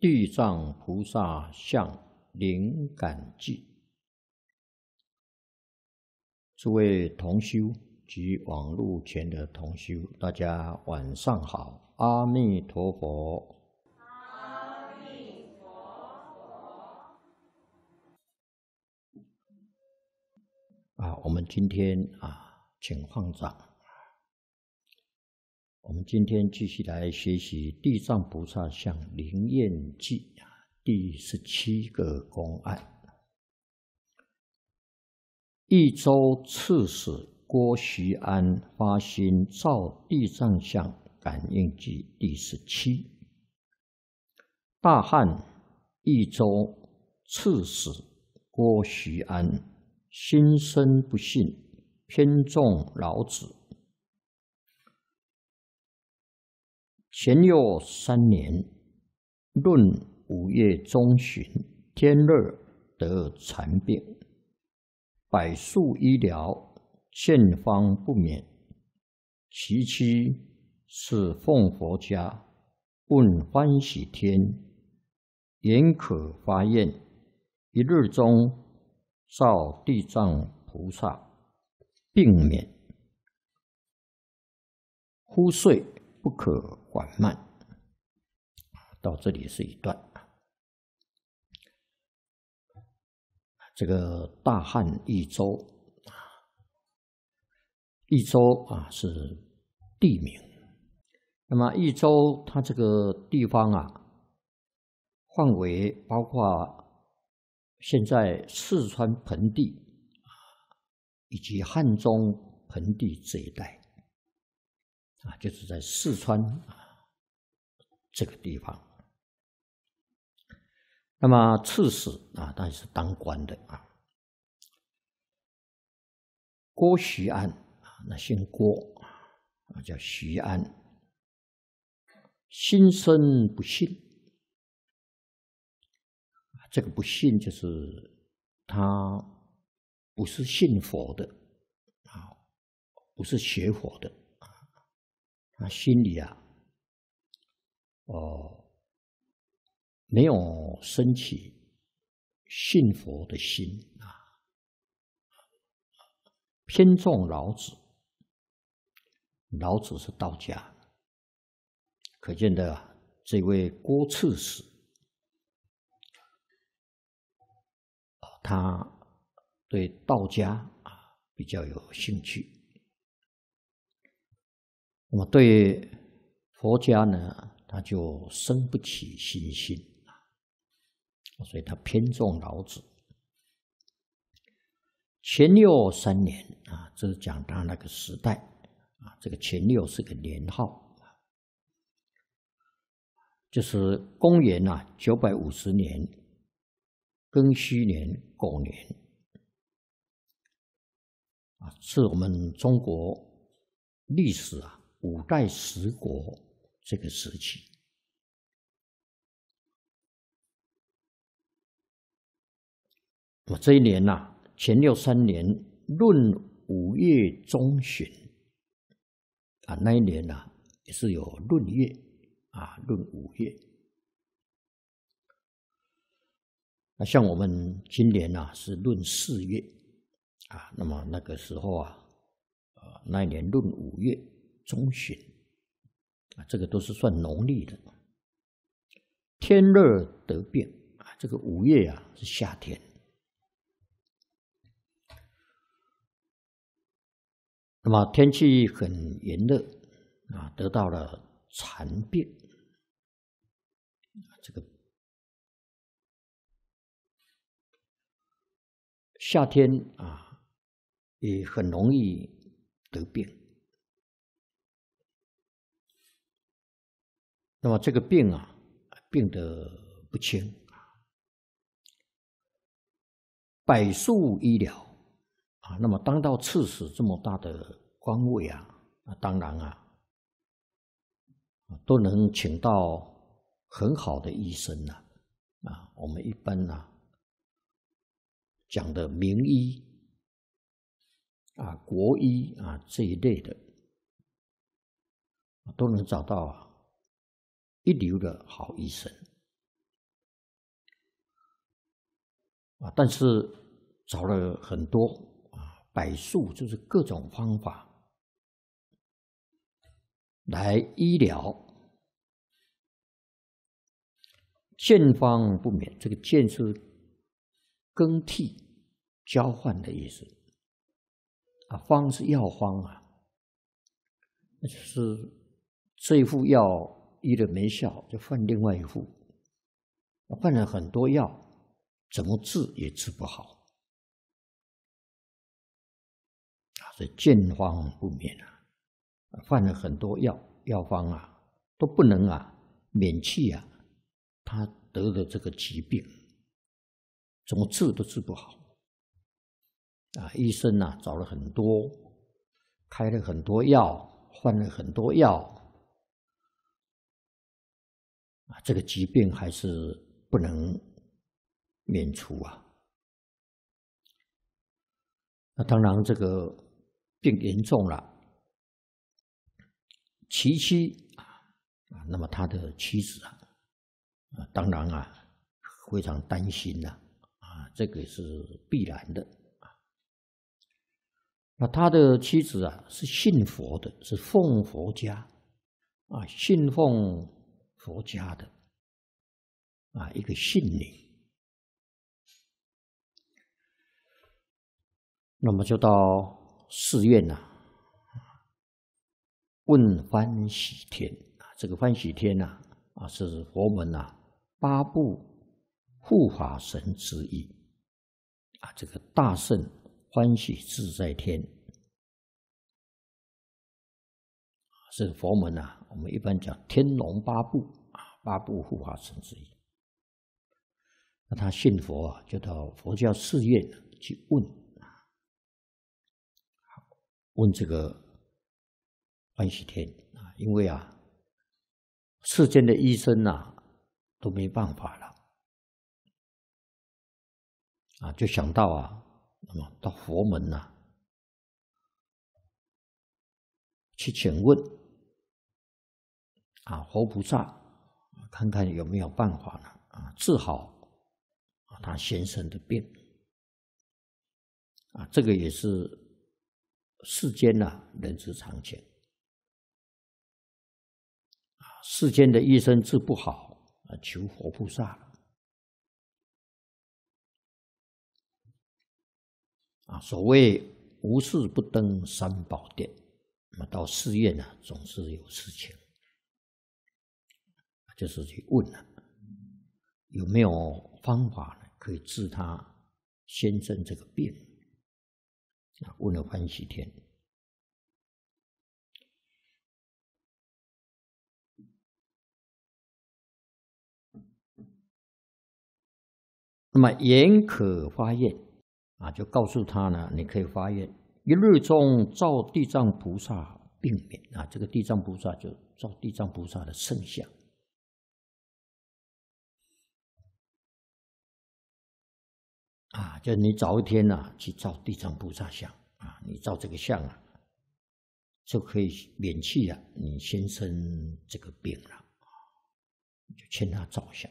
地藏菩萨像灵感记，诸位同修及网路前的同修，大家晚上好，阿弥陀佛，阿弥陀佛。啊，我们今天啊，请放掌，我们今天继续来学习《地藏菩萨像灵验记》第十七个公案。一周刺史郭徐安发心造地藏像感应记第十七。大汉一周刺史郭徐安心生不信，偏重老子。咸佑三年，闰五月中旬，天热得缠病，百数医疗，现方不免。其妻是奉佛家，问欢喜天，言可发愿，一日中照地藏菩萨，并免。忽睡。不可缓慢。到这里是一段。这个大汉益州，益州啊是地名。那么益州它这个地方啊，范围包括现在四川盆地以及汉中盆地这一带。啊，就是在四川啊这个地方。那么刺史啊，当然是当官的啊。郭徐安啊，那姓郭啊，叫徐安。心生不信，这个不信就是他不是信佛的啊，不是学佛的。他心里啊，哦，没有升起信佛的心啊，偏重老子。老子是道家，可见的这位郭刺史，他对道家啊比较有兴趣。那么，对佛家呢，他就生不起信心所以他偏重老子。前六三年啊，这是讲他那个时代啊，这个前六是个年号就是公元呐九百五十年庚戌年狗年啊，是我们中国历史啊。五代十国这个时期，我这一年呐，前六三年闰五月中旬啊，那一年呐也是有闰月啊，闰五月。那像我们今年呐是闰四月啊，那么那个时候啊，呃，那一年闰五月。中旬啊，这个都是算农历的。天热得病啊，这个五月啊是夏天，那么天气很炎热啊，得到了残变。这个夏天啊，也很容易得病。那么这个病啊，病得不轻啊。百术医疗啊，那么当到刺史这么大的官位啊，那当然啊，都能请到很好的医生呐。啊，我们一般呢讲的名医啊、国医啊这一类的，都能找到。啊。一流的好医生啊，但是找了很多啊，百数就是各种方法来医疗，见方不免这个“见”是更替、交换的意思啊，“方”是药方啊，那就是这副药。医了没效，就换另外一副，换了很多药，怎么治也治不好。啊，以见方不免啊，换了很多药，药方啊都不能啊免去啊他得的这个疾病，怎么治都治不好。啊，医生呐找了很多，开了很多药，换了很多药。啊，这个疾病还是不能免除啊。那当然，这个病严重了，其妻啊啊，那么他的妻子啊啊，当然啊，非常担心呐啊，这个是必然的啊。那他的妻子啊，是信佛的，是奉佛家啊，信奉。佛家的啊，一个信念。那么就到寺院呐，问欢喜天啊，这个欢喜天呐啊，是佛门呐八部护法神之一啊，这个大圣欢喜自在天是佛门呐。我们一般讲天龙八部啊，八部护法神之一。那他信佛啊，就到佛教寺院去问啊，问这个欢喜天啊，因为啊，世间的医生啊，都没办法了啊，就想到啊，那么到佛门呐去请问。啊，活菩萨，看看有没有办法呢？啊，治好啊他先生的病，啊，这个也是世间呐，人之常情。啊，世间的医生治不好，啊，求活菩萨。啊，所谓无事不登三宝殿，那么到四月呢，总是有事情。就是去问了，有没有方法呢？可以治他先生这个病？啊，问了欢喜天。那么言可发愿啊，就告诉他呢，你可以发愿一日中照地藏菩萨，病免啊。这个地藏菩萨就照地藏菩萨的圣像。啊，就是你早一天呐去照地藏菩萨像啊，你照这个像啊，就可以免去啊你先生这个病了，就请他照相。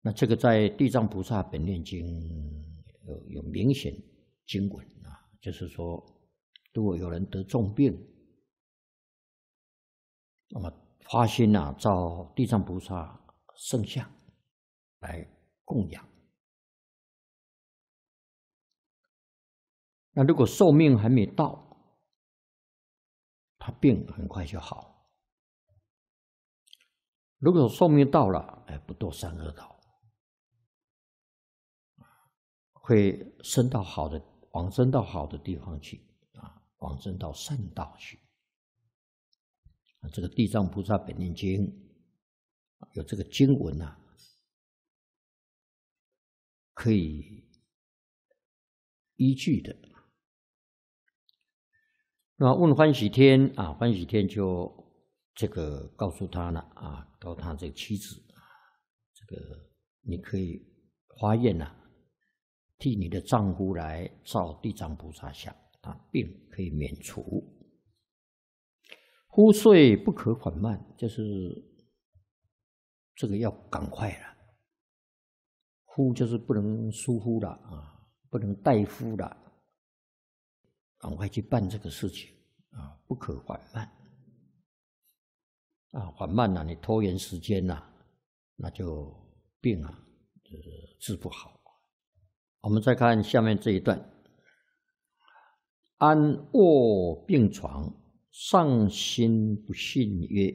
那这个在《地藏菩萨本愿经》有有明显经文啊，就是说，如果有人得重病，那么发心呐照地藏菩萨圣像来。供养。那如果寿命还没到，他病很快就好；如果寿命到了，哎，不堕三恶道，会升到好的往生到好的地方去啊，往生到善道去这个《地藏菩萨本愿经》有这个经文啊。可以依据的，那问欢喜天啊，欢喜天就这个告诉他了啊，告他这妻子，这个你可以化验啊，替你的丈夫来造地藏菩萨像，啊，病可以免除。呼睡不可缓慢，就是这个要赶快了。忽就是不能疏忽了啊，不能怠忽了，赶快去办这个事情啊，不可缓慢啊，缓慢了你拖延时间呐，那就病啊，就是治不好。我们再看下面这一段：安卧病床上，心不信曰：“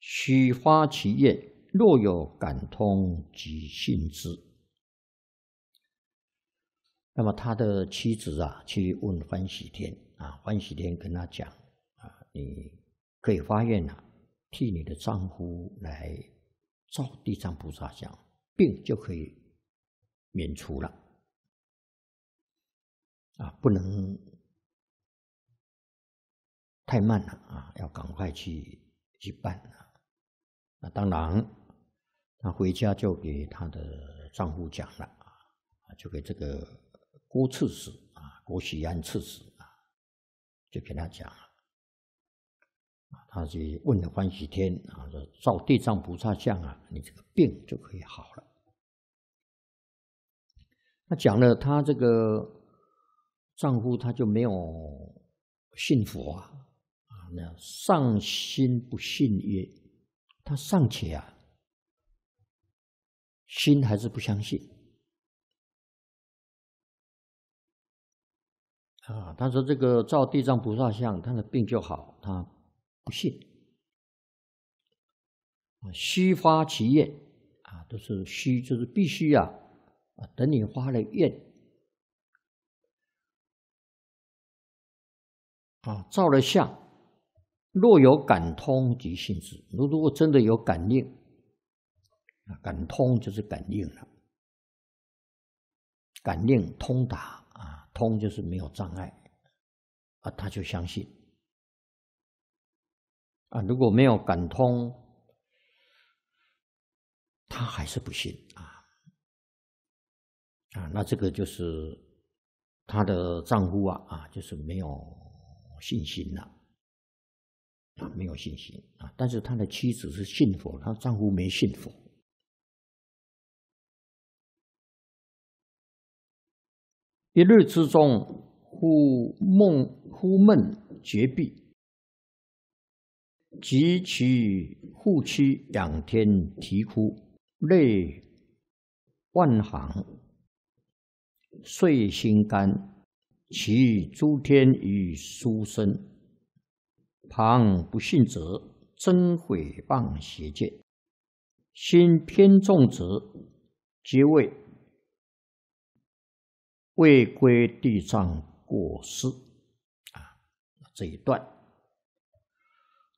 虚发其言，若有感通，即信之。”那么他的妻子啊，去问欢喜天啊，欢喜天跟他讲啊，你可以发愿了，替你的丈夫来照地藏菩萨像，病就可以免除了。啊，不能太慢了啊，要赶快去去办啊。那当然，他回家就给他的丈夫讲了啊，就给这个。郭刺史啊，郭喜安刺史啊，就跟他讲，啊，他就问了欢喜天啊，说照地藏菩萨像啊，你这个病就可以好了。他讲了，他这个丈夫他就没有信佛啊，啊，那上心不信也，他尚且啊，心还是不相信。啊，他说这个照地藏菩萨像，他的病就好，他不信啊，虚发其愿啊，都是虚，就是必须啊，啊，等你发了愿啊，照了相，若有感通即信之，如如果真的有感应啊，感通就是感应了，感应通达。通就是没有障碍，啊，他就相信，啊，如果没有感通，他还是不信啊，啊，那这个就是他的丈夫啊，啊，就是没有信心了，啊，没有信心啊，但是他的妻子是信佛，他丈夫没信佛。一日之中，忽梦忽梦绝壁，及其夫妻仰天啼哭，泪万行，遂心肝。其诸天与书生，旁不信者，真诽谤邪见，心偏重者，即为。未归地藏过世，啊，这一段，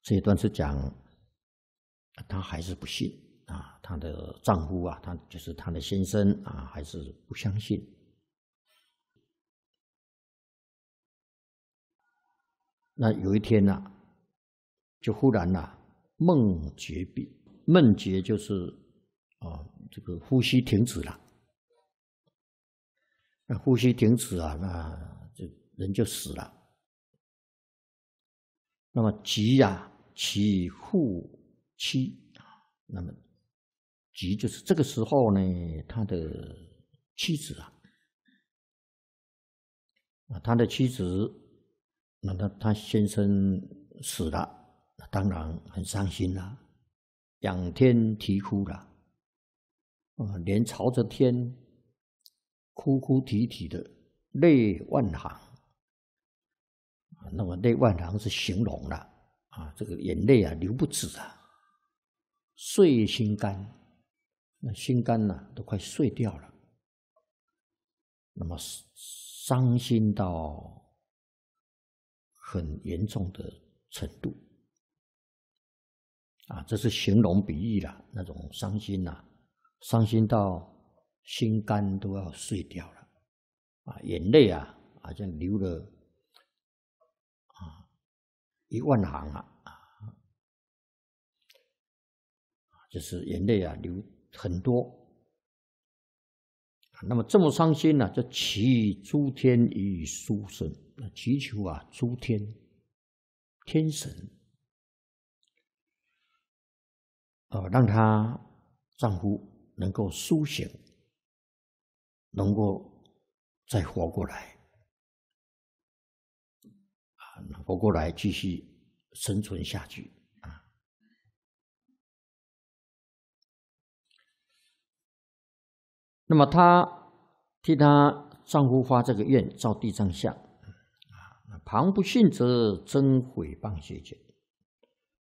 这一段是讲，他还是不信啊，他的丈夫啊，他就是他的先生啊，还是不相信。那有一天呢，就忽然呐，梦觉病，梦觉就是啊，这个呼吸停止了。那呼吸停止啊，那就人就死了。那么，吉呀，其护妻啊，那么吉就是这个时候呢，他的妻子啊，啊，他的妻子，那他他先生死了，那当然很伤心了，仰天啼哭了，啊，连朝着天。哭哭啼啼的泪万行啊！那么泪万行是形容了啊，这个眼泪啊流不止啊，碎心肝，那心肝呢都快碎掉了，那么伤心到很严重的程度啊，这是形容比喻了那种伤心呐，伤心到。心肝都要碎掉了，啊，眼泪啊，好像流了啊一万行啊，啊，就是眼泪啊流很多。那么这么伤心呢，就祈诸天与诸神，祈求啊，诸天天神，呃，让她丈夫能够苏醒。能够再活过来，啊，活过来继续生存下去啊。那么她替她丈夫发这个愿造地藏像，啊，旁不信则真毁谤邪见，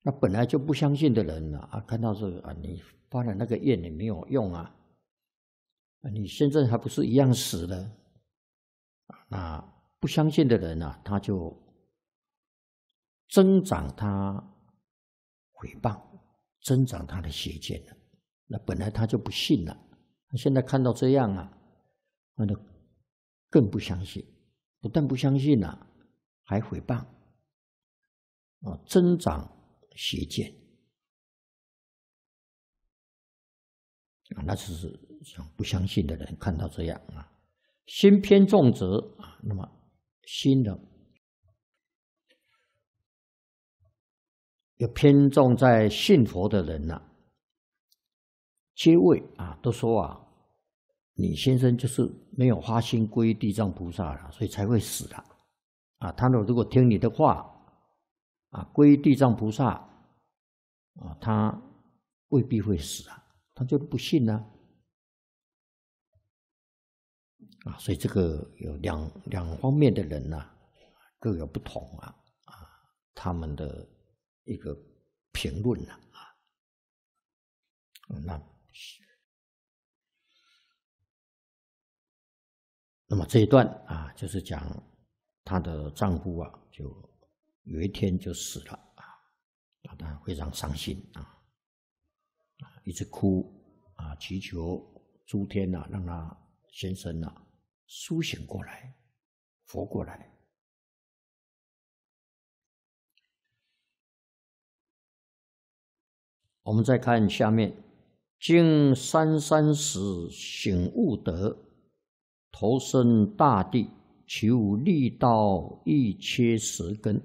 那本来就不相信的人呢，啊，看到这个啊，你发了那个愿也没有用啊。你现在还不是一样死了？那不相信的人呢？他就增长他诽谤，增长他的邪见了。那本来他就不信了，他现在看到这样啊，那就更不相信。不但不相信了，还诽谤啊，增长邪见啊，那就是。不相信的人看到这样啊，心偏重者啊，那么心的，有偏重在信佛的人呐，皆位啊都说啊，你先生就是没有发心归地藏菩萨了，所以才会死的啊。他若如果听你的话啊，归地藏菩萨啊，他未必会死啊，他就不信呢。啊，所以这个有两两方面的人呢，各有不同啊啊，他们的一个评论呢啊，那那么这一段啊，就是讲她的丈夫啊，就有一天就死了啊，她非常伤心啊一直哭啊，祈求诸天呐，让她先生呐。苏醒过来，活过来。我们再看下面：经三三时醒悟得投身大地，求利道一切十根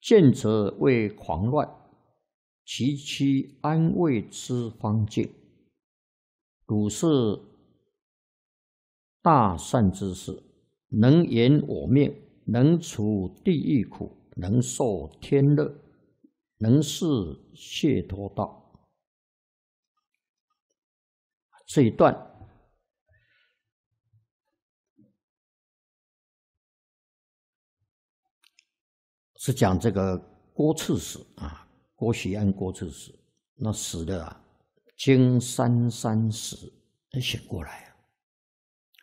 见者为狂乱，其妻安慰之方见，如是。大善之事，能延我命，能除地狱苦，能受天乐，能是解脱道。这一段是讲这个郭刺史啊，郭学安郭刺史那死的啊，经三三死，才醒过来啊。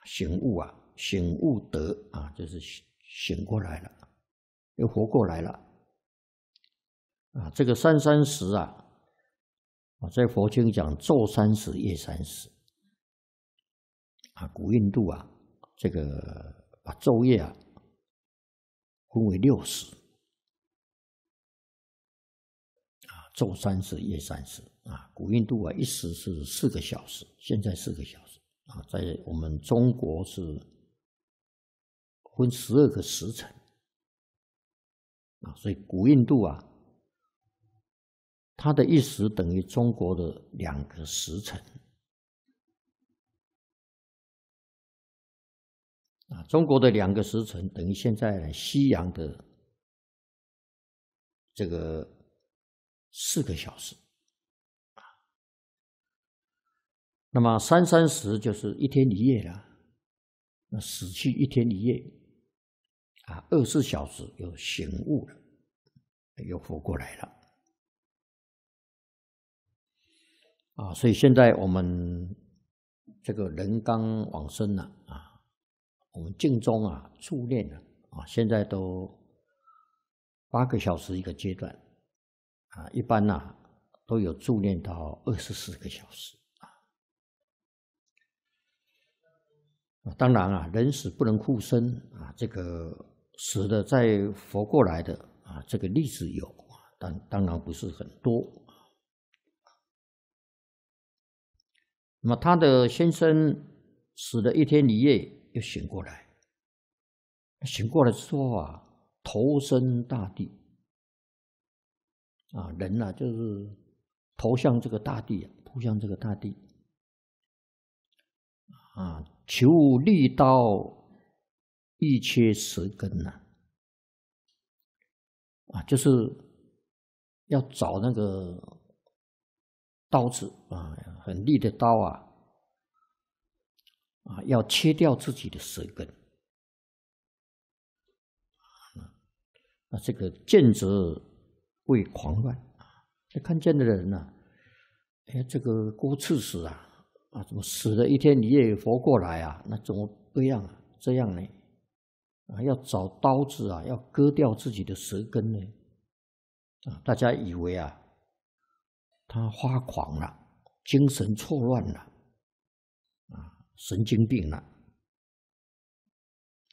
醒悟啊，醒悟得啊，就是醒醒过来了，又活过来了，啊，这个三三十啊，我在佛经讲昼三十夜三十，啊，古印度啊，这个把昼夜啊分为六十，啊，昼三十夜三十，啊，古印度啊，一时是四个小时，现在四个小时。啊，在我们中国是分十二个时辰啊，所以古印度啊，它的一时等于中国的两个时辰啊，中国的两个时辰等于现在西洋的这个四个小时。那么三三十就是一天一夜了，那死去一天一夜，啊，二十四小时又醒悟了，又活过来了，啊，所以现在我们这个人刚往生了啊，我们敬宗啊助念啊啊，现在都八个小时一个阶段，啊，一般呢都有助念到二十四个小时。啊，当然啊，人死不能复生啊，这个死的再活过来的啊，这个例子有，但当然不是很多。那么他的先生死了一天一夜又醒过来，醒过来之后啊，投身大地啊，人呐就是投向这个大地，扑向这个大地啊。求利刀，一切舌根呐！啊，就是要找那个刀子啊，很利的刀啊，啊，要切掉自己的舌根。那这个见者会狂乱啊！在看见的人呢，哎，这个郭刺史啊。啊，怎么死了一天你也活过来啊？那怎么一样啊？这样呢？啊，要找刀子啊，要割掉自己的舌根呢？啊，大家以为啊，他发狂了，精神错乱了，啊，神经病了，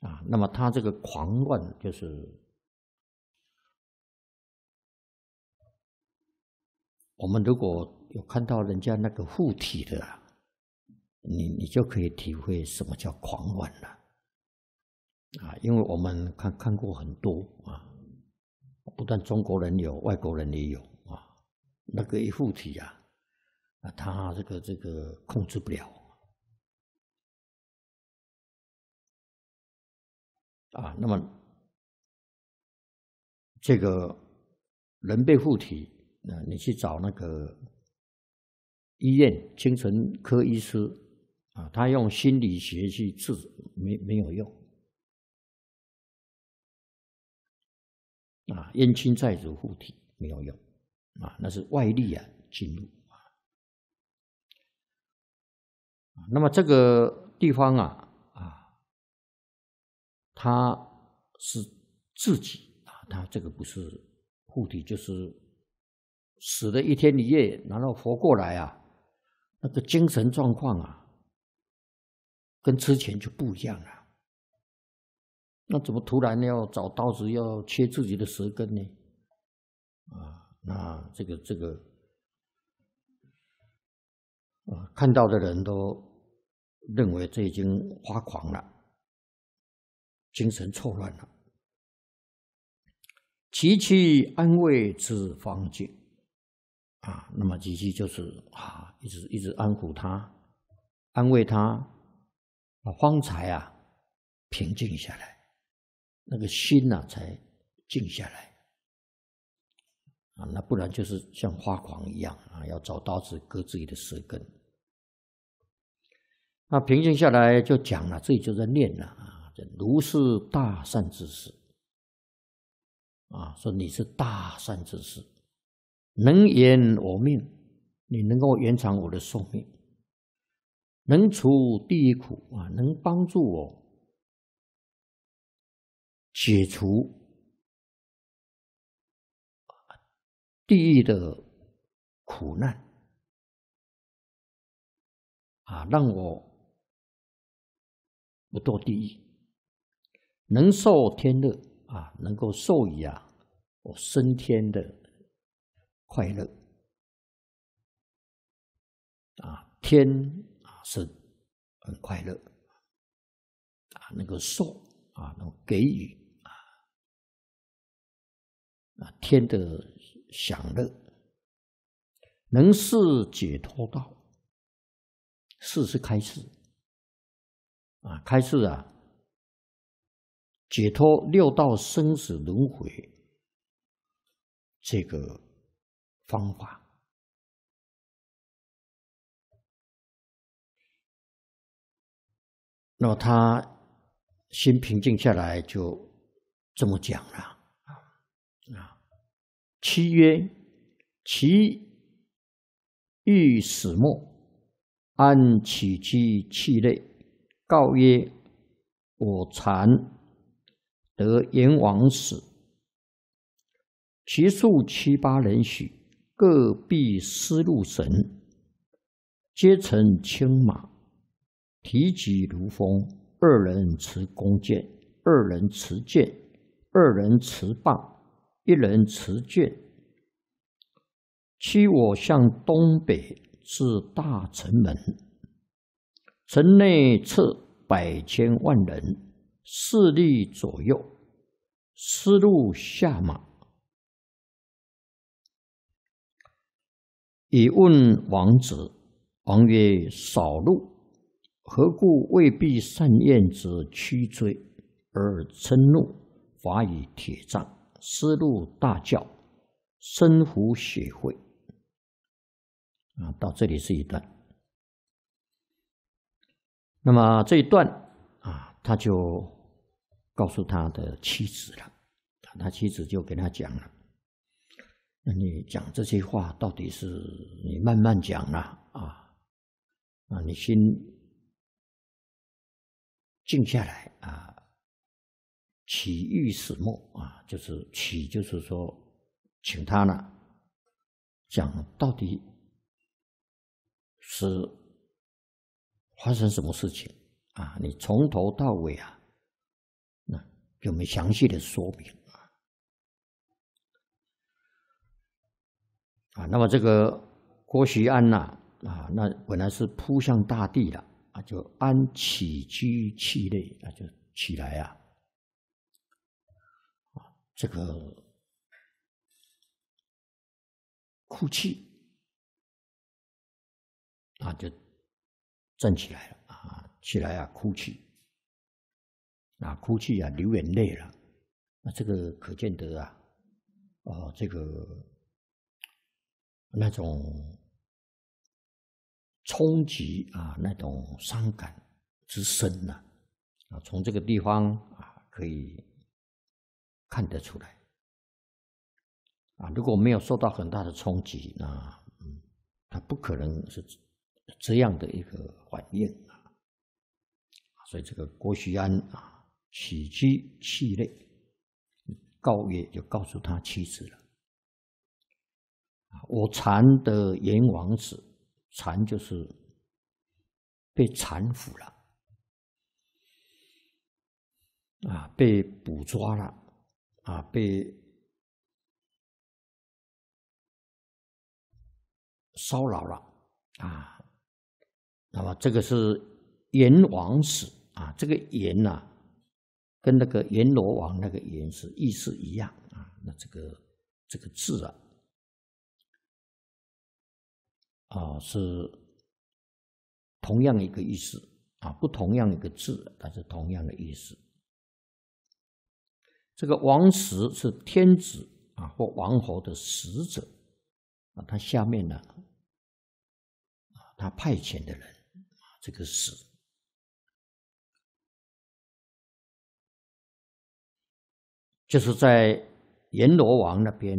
啊，那么他这个狂乱就是，我们如果有看到人家那个附体的。你你就可以体会什么叫狂妄了啊！因为我们看看过很多啊，不但中国人有，外国人也有啊。那个一附体呀，啊，他这个这个控制不了啊。那么这个人被附体，啊，你去找那个医院精神科医师。啊，他用心理学去治，没没有用。啊，冤亲债主护体没有用，啊，那是外力啊进入。啊，那么这个地方啊，啊，他是自己啊，他这个不是护体，就是死了一天一夜，然后活过来啊，那个精神状况啊。跟之前就不一样了，那怎么突然要找刀子要切自己的舌根呢？啊，那这个这个，啊，看到的人都认为这已经发狂了，精神错乱了。琪琪安慰之方静，啊，那么琪琪就是啊，一直一直安抚他，安慰他。方才啊，平静下来，那个心呐才静下来啊，那不然就是像发狂一样啊，要找刀子割自己的舌根。那平静下来就讲了，自己就在念了啊，这如是大善之事啊，说你是大善之事，能延我命，你能够延长我的寿命。能除地狱苦啊！能帮助我解除地狱的苦难啊！让我不堕地狱，能受天乐啊！能够受益啊！我升天的快乐啊！天。是很快乐啊！那个受啊，能给予啊，啊，天的享乐，能是解脱道，四是开示啊，开始啊，解脱六道生死轮回这个方法。那他心平静下来，就这么讲了：啊，七曰：其欲死，末安起其气内，告曰：“我禅得阎王使，其数七八人许，各必思路神，皆乘青马。”提戟如风，二人持弓箭，二人持剑，二人持棒，一人持剑。驱我向东北，至大城门。城内侧百千万人，势力左右，失路下马。以问王子，王曰：少路。何故未必善厌之驱追，而嗔怒，法以铁杖，失路大叫，身孚血会。啊，到这里是一段。那么这一段啊，他就告诉他的妻子了，他妻子就给他讲了，那你讲这些话，到底是你慢慢讲啊，啊，啊，你先。静下来啊，起欲始末啊，就是起，就是说，请他呢讲到底是发生什么事情啊？你从头到尾啊，那给我们详细的说明啊。啊，那么这个郭徐安呐，啊，那本来是扑向大地的。那就安起居，气类，那就起来啊，这个哭泣，那就站起来了啊，起来啊，哭泣，啊，哭泣啊，流眼泪了，那这个可见得啊，啊，这个那种。冲击啊，那种伤感之深呐，啊，从这个地方啊可以看得出来。啊，如果没有受到很大的冲击，那嗯，他不可能是这样的一个反应啊。所以这个郭旭安啊，喜极气馁，告月就告诉他妻子了：，我禅的阎王子。禅就是被缠缚了，啊，被捕抓了，啊，被骚扰了，啊，那么这个是阎王使啊，这个阎呢，跟那个阎罗王那个阎是意思一样啊，那这个这个字啊。啊，是同样一个意思啊，不同样一个字，但是同样的意思。这个王石是天子啊，或王侯的使者啊，他下面呢，啊，他派遣的人，这个使，就是在阎罗王那边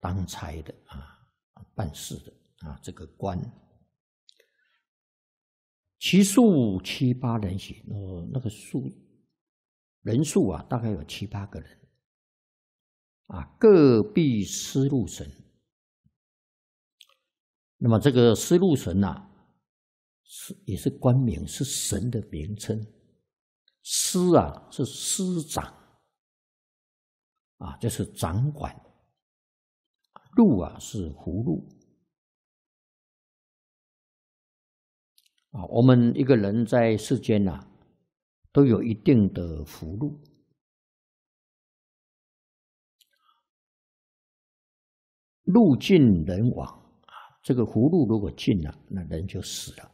当差的啊。办事的啊，这个官，其数七八人行，那那个数人数啊，大概有七八个人啊。各必思路神，那么这个思路神呐，是也是官名，是神的名称。司啊，是司长，啊，这是掌管。路啊，是福芦。啊！我们一个人在世间呐，都有一定的福禄。路尽人亡啊！这个福禄如果尽了，那人就死了。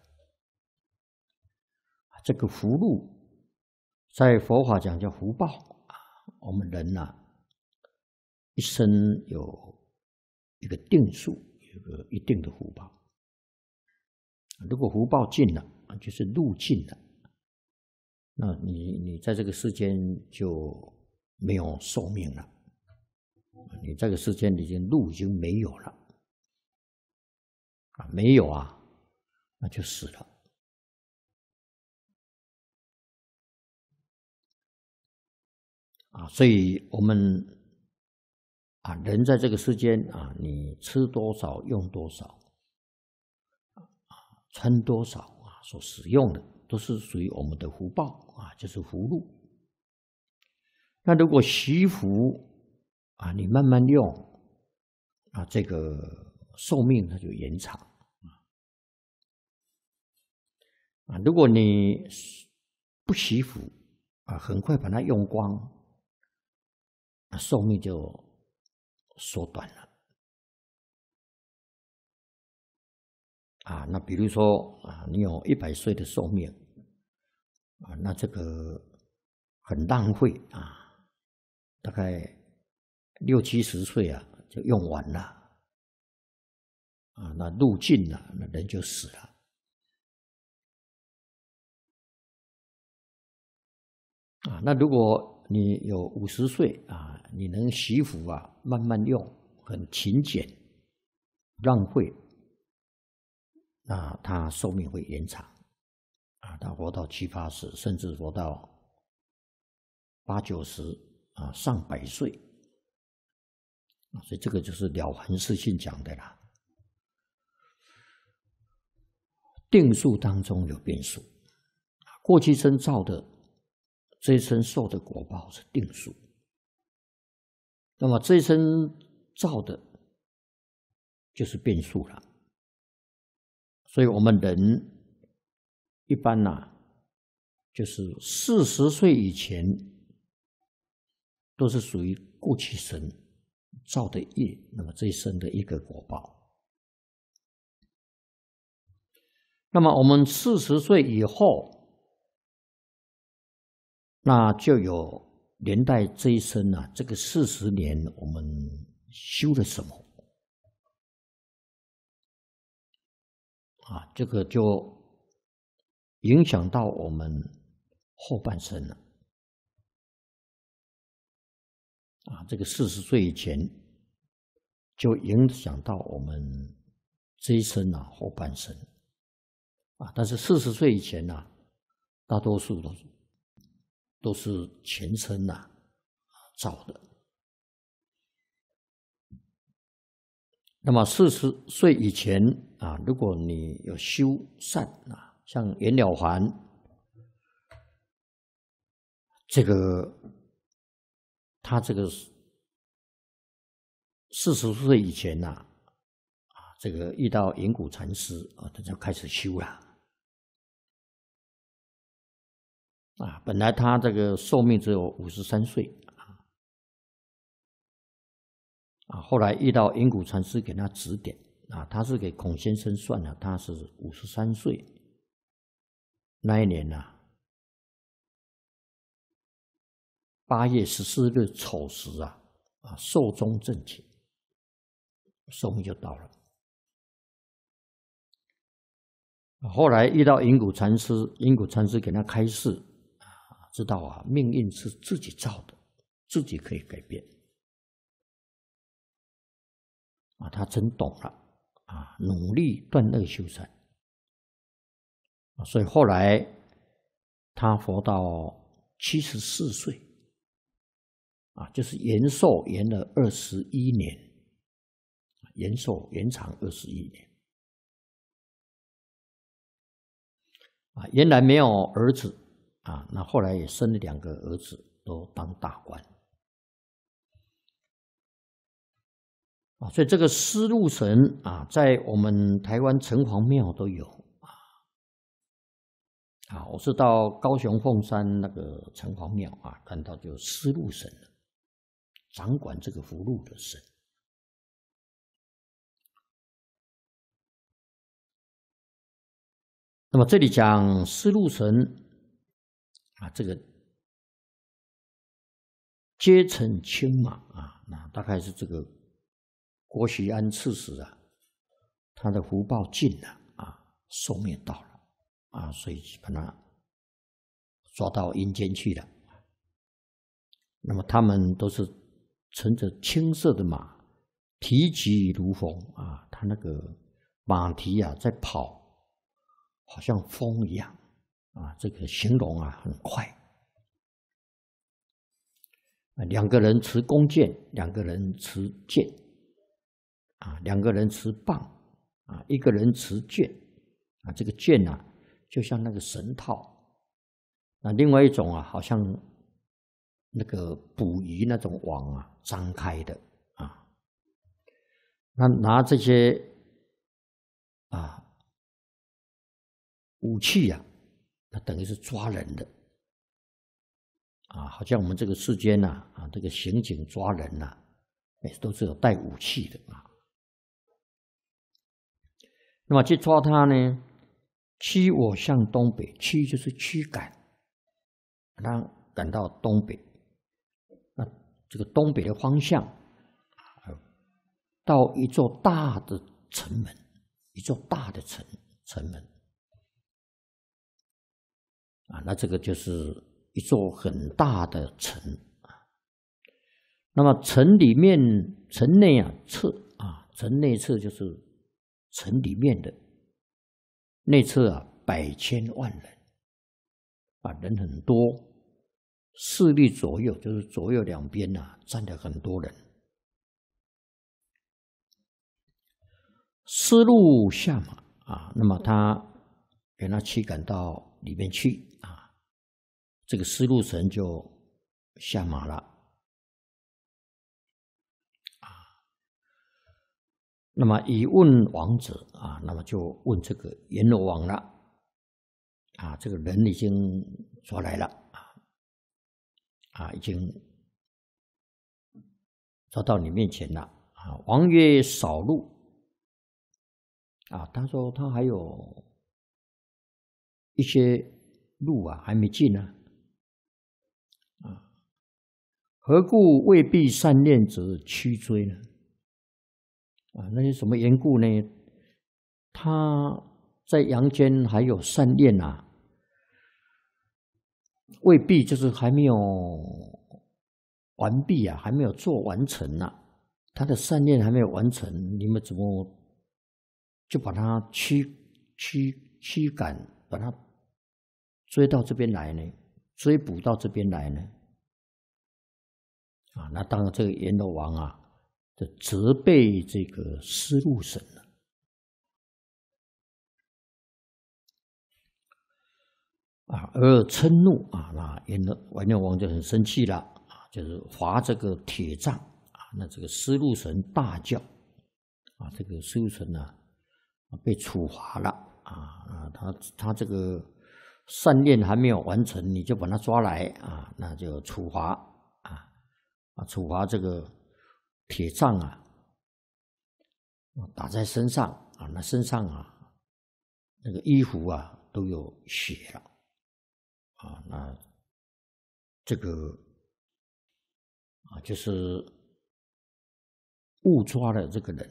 这个福禄在佛法讲叫福报啊。我们人呐，一生有。一个定数，一个一定的福报。如果福报尽了啊，就是路尽了，那你你在这个世间就没有寿命了，你这个世间已经路已经没有了啊，没有啊，那就死了啊，所以我们。啊，人在这个世间啊，你吃多少用多少，啊，穿多少啊，所使用的都是属于我们的福报啊，就是福禄。那如果惜福啊，你慢慢用，啊，这个寿命它就延长啊。如果你不惜福啊，很快把它用光，寿命就。缩短了啊！那比如说啊，你有一百岁的寿命啊，那这个很浪费啊，大概六七十岁啊就用完了啊，那路尽了，那人就死了啊。那如果你有五十岁啊，你能习福啊？慢慢用，很勤俭，浪费，啊，他寿命会延长，啊，他活到七八十，甚至活到八九十，啊，上百岁，所以这个就是了凡四信讲的啦。定数当中有变数，过去生造的这一生受的果报是定数。那么这一生造的就是变数了，所以我们人一般呢，就是四十岁以前都是属于过去生造的业，那么这一生的一个果报。那么我们四十岁以后，那就有。连带这一生呢，这个四十年我们修了什么？啊，这个就影响到我们后半生了。啊，这个四十岁以前就影响到我们这一生啊后半生。啊，但是四十岁以前呢，大多数都是。都是前生呐造的。那么四十岁以前啊，如果你有修善啊，像圆了凡这个，他这个四十岁以前呐啊，这个遇到云谷禅师啊，他就开始修了。啊，本来他这个寿命只有五十三岁啊啊！后来遇到云谷禅师给他指点啊，他是给孔先生算了，他是五十三岁那一年啊，八月十四日丑时啊啊，寿终正寝，寿命就到了。后来遇到云谷禅师，云谷禅师给他开示。知道啊，命运是自己造的，自己可以改变。啊，他真懂了啊，努力断恶修善。所以后来他活到七十四岁，啊，就是延寿延了二十一年，延寿延长二十一年。啊，原来没有儿子。啊，那后来也生了两个儿子，都当大官。啊，所以这个丝路神啊，在我们台湾城隍庙都有啊。啊，我是到高雄凤山那个城隍庙啊，看到就丝路神掌管这个福禄的神。那么这里讲丝路神。啊，这个阶层青马啊，那大概是这个郭熙安刺史啊，他的福报尽了啊，寿命到了啊，所以把他抓到阴间去了。那么他们都是乘着青色的马，蹄疾如风啊，他那个马蹄啊在跑，好像风一样。啊，这个形容啊很快。啊，两个人持弓箭，两个人持剑，啊，两个人持棒，啊，一个人持剑，啊，这个剑呢，就像那个绳套，那另外一种啊，好像那个捕鱼那种网啊，张开的啊。那拿这些啊武器呀。他等于是抓人的啊，好像我们这个世间呐，啊，这个刑警抓人呐，哎，都是有带武器的啊。那么去抓他呢，驱我向东北，驱就是驱赶，让他赶到东北。那这个东北的方向，到一座大的城门，一座大的城城门。啊，那这个就是一座很大的城，那么城里面，城内啊侧啊，城内侧就是城里面的内侧啊，百千万人啊，人很多，势力左右就是左右两边啊，站着很多人，思路下马啊，那么他给他驱赶到里面去。这个思路神就下马了啊！那么一问王子啊，那么就问这个阎罗王了啊！这个人已经抓来了啊啊，已经抓到你面前了啊！王曰：“少路啊！”他说：“他还有一些路啊，还没进呢。”何故未必善念者驱追呢？啊，那些什么缘故呢？他在阳间还有善念呐，未必就是还没有完毕啊，还没有做完成呐。他的善念还没有完成，你们怎么就把他驱驱驱赶，把他追到这边来呢？追捕到这边来呢？啊，那当然，这个阎罗王啊，就责备这个思路神了。啊，而嗔怒啊，那阎罗王就很生气了啊，就是罚这个铁杖啊。那这个思路神大叫啊，这个思路神呢，被处罚了啊啊，他他这个善念还没有完成，你就把他抓来啊，那就处罚。啊，处罚这个铁杖啊，打在身上啊，那身上啊，那个衣服啊，都有血了，啊，那这个啊，就是误抓了这个人。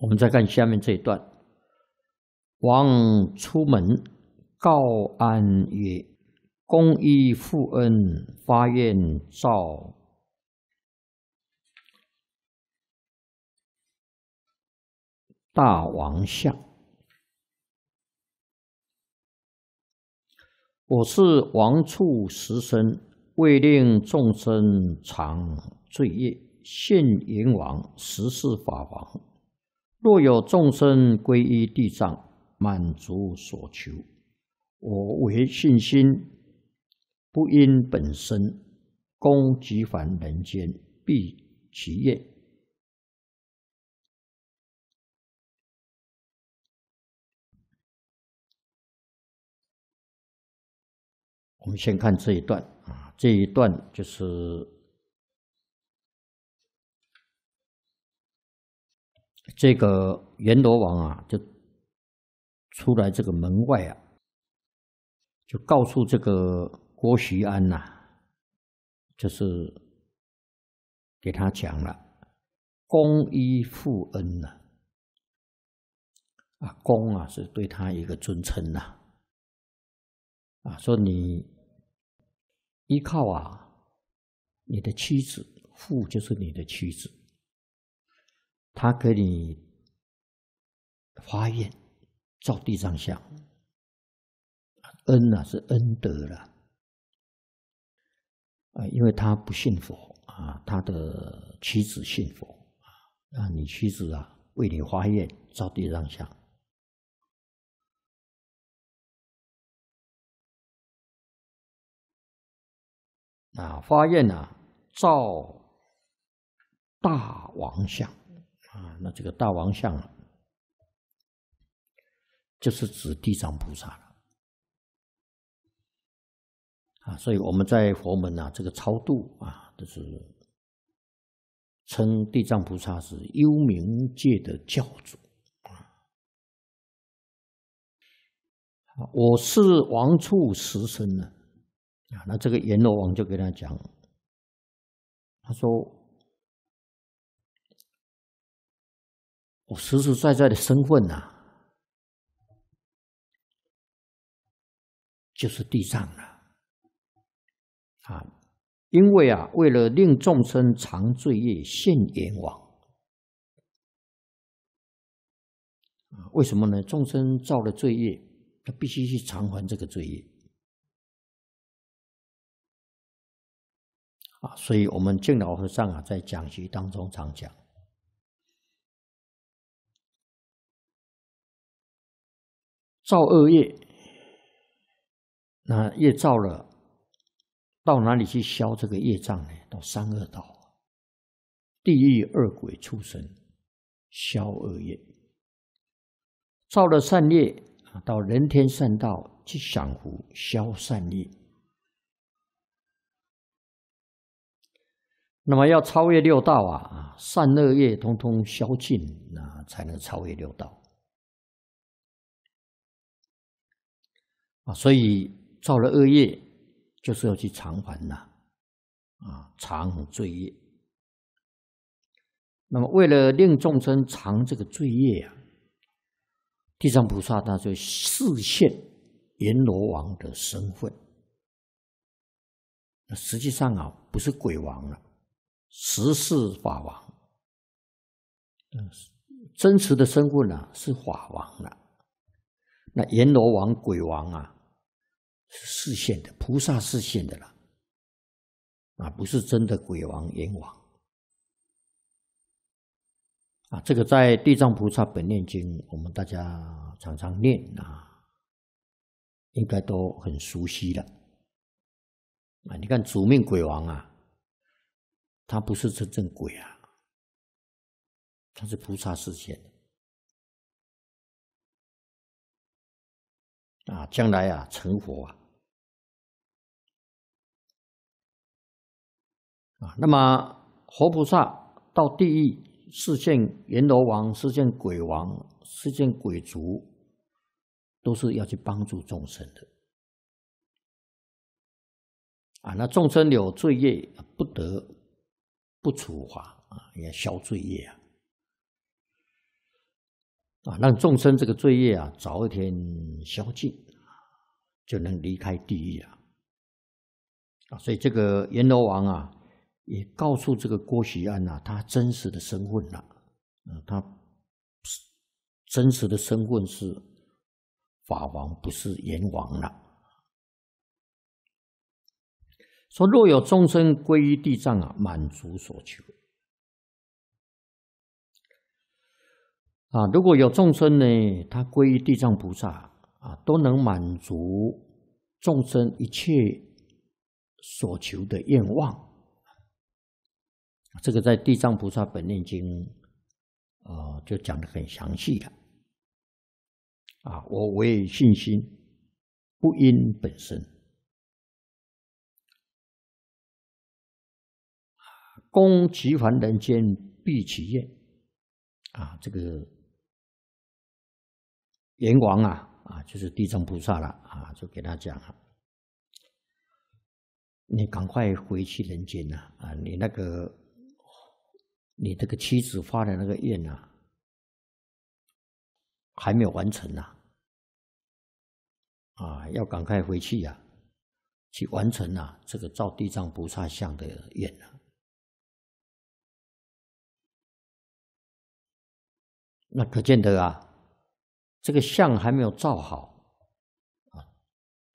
我们再看下面这一段，王出门告安曰。公一复恩，发愿造大王像。我是王处十生，为令众生长罪业，现阎王十世法王。若有众生皈依地藏，满足所求，我为信心。不因本身功击凡人间，必其业。我们先看这一段啊，这一段就是这个阎罗王啊，就出来这个门外啊，就告诉这个。郭徐安呐，就是给他讲了“公医父恩”呐，啊“公”啊是对他一个尊称呐，啊说你依靠啊你的妻子“父”就是你的妻子，他给你发愿照地上像，恩呐是恩德了。啊，因为他不信佛啊，他的妻子信佛啊，那你妻子啊为你发愿造地藏像啊，化验呢造大王像啊，那这个大王像就是指地藏菩萨。啊，所以我们在佛门呐，这个超度啊，就是称地藏菩萨是幽冥界的教主啊。我是王处十孙呢，啊，那这个阎罗王就跟他讲，他说：“我实实在在的身份呐，就是地藏了。”啊，因为啊，为了令众生长罪业，现阎王为什么呢？众生造了罪业，他必须去偿还这个罪业啊，所以，我们净老和尚啊，在讲席当中常讲，造恶业，那业造了。到哪里去消这个业障呢？到三恶道、地狱、恶鬼、畜生消恶业；造了善业，到人天善道去享福消善业。那么要超越六道啊，善恶业通通消尽，那才能超越六道。啊，所以造了恶业。就是要去偿还呐，啊，偿罪业。那么，为了令众生偿这个罪业啊，地藏菩萨他就示现阎罗王的身份。那实际上啊，不是鬼王了，十世法王。嗯，真实的身份呢是法王了。那阎罗王、鬼王啊。是示线的菩萨视线的啦，啊，不是真的鬼王阎王，啊，这个在《地藏菩萨本愿经》我们大家常常念啊，应该都很熟悉了。啊，你看主命鬼王啊，他不是真正鬼啊，他是菩萨视线的，啊，将来啊成佛啊。啊，那么活菩萨到地狱是见阎罗王，是见鬼王，是见鬼卒，都是要去帮助众生的。啊，那众生有罪业，不得不处罚啊，要消罪业啊，啊，让众生这个罪业啊，早一天消尽，就能离开地狱了。啊，所以这个阎罗王啊。也告诉这个郭喜安呐，他真实的身份了。嗯，他真实的身份是法王，不是阎王了。说若有众生归于地藏啊，满足所求。啊，如果有众生呢，他归于地藏菩萨啊，都能满足众生一切所求的愿望。这个在《地藏菩萨本愿经》啊，就讲的很详细的啊。我为信心不因本身，攻其凡人间，必其业啊。这个阎王啊啊，就是地藏菩萨了啊，就给他讲啊，你赶快回去人间呐啊，你那个。你这个妻子发的那个愿呐，还没有完成呐，啊，要赶快回去呀，去完成呐这个造地藏菩萨像的愿呐。那可见得啊，这个像还没有造好啊，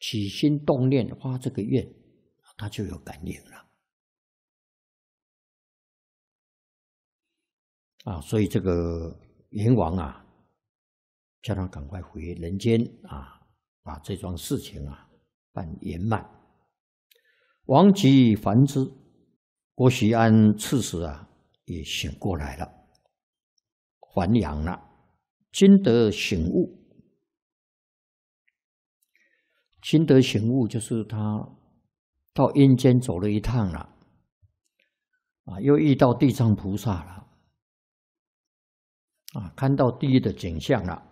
起心动念发这个愿，他就有感应了。啊，所以这个阎王啊，叫他赶快回人间啊，把这桩事情啊办圆满。王吉凡之郭徐安刺史啊，也醒过来了，还阳了。金德醒悟，金德醒悟就是他到阴间走了一趟了，啊，又遇到地藏菩萨了。啊，看到地狱的景象了。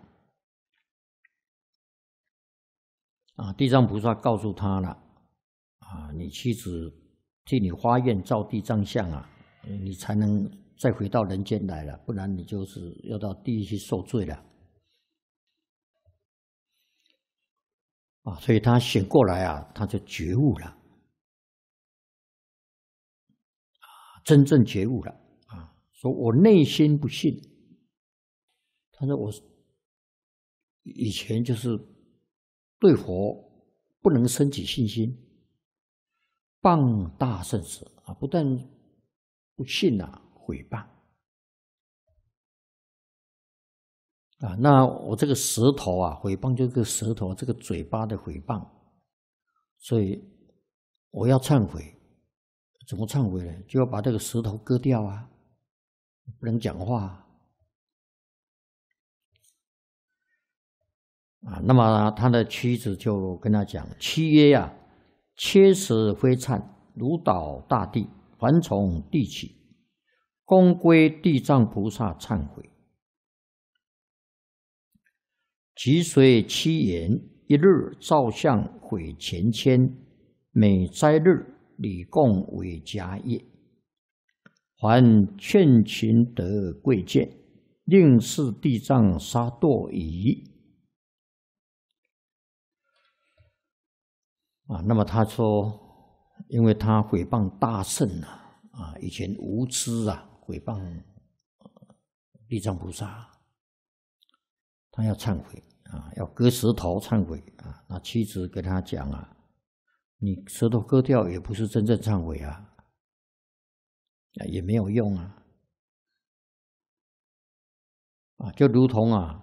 啊，地藏菩萨告诉他了：啊，你妻子替你花愿造地藏像啊，你才能再回到人间来了，不然你就是要到地狱去受罪了。啊，所以他醒过来啊，他就觉悟了，啊，真正觉悟了，啊，说我内心不信。他说：“我以前就是对佛不能升起信心，谤大圣时啊，不但不信啊，毁谤啊。那我这个舌头啊，毁谤就是舌头，这个嘴巴的毁谤。所以我要忏悔，怎么忏悔呢？就要把这个舌头割掉啊，不能讲话。”啊，那么他的妻子就跟他讲：“七曰呀，切实非忏，如捣大地，凡从地起，功归地藏菩萨忏悔。即随七言，一日造像毁前千，每斋日礼供为家业，还劝勤得贵贱，令是地藏杀堕矣。”啊，那么他说，因为他诽谤大圣啊，啊，以前无知啊，诽谤地藏菩萨，他要忏悔啊，要割舌头忏悔啊。那妻子跟他讲啊，你舌头割掉也不是真正忏悔啊，啊，也没有用啊，啊，就如同啊，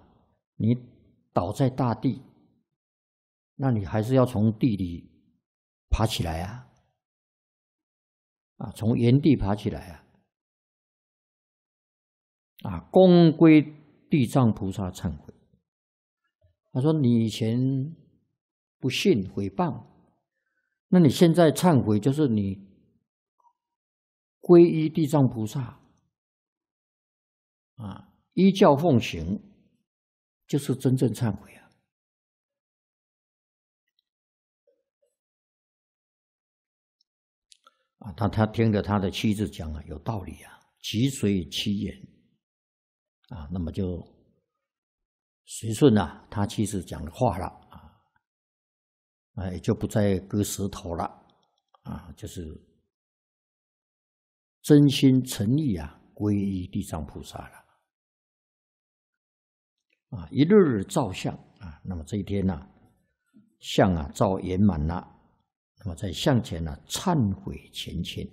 你倒在大地，那你还是要从地里。爬起来啊！啊，从原地爬起来啊！啊，功归地藏菩萨忏悔。他说：“你以前不信毁谤，那你现在忏悔，就是你皈依地藏菩萨啊，依教奉行，就是真正忏悔啊。”啊，他他听着他的妻子讲啊，有道理啊，即水其言，啊，那么就随顺啊他妻子讲的话了啊，哎，也就不再割石头了啊，就是真心诚意啊，皈依地藏菩萨了啊，一日日照相啊，那么这一天呢，相啊照圆满了。我在向前呐，忏悔前欠，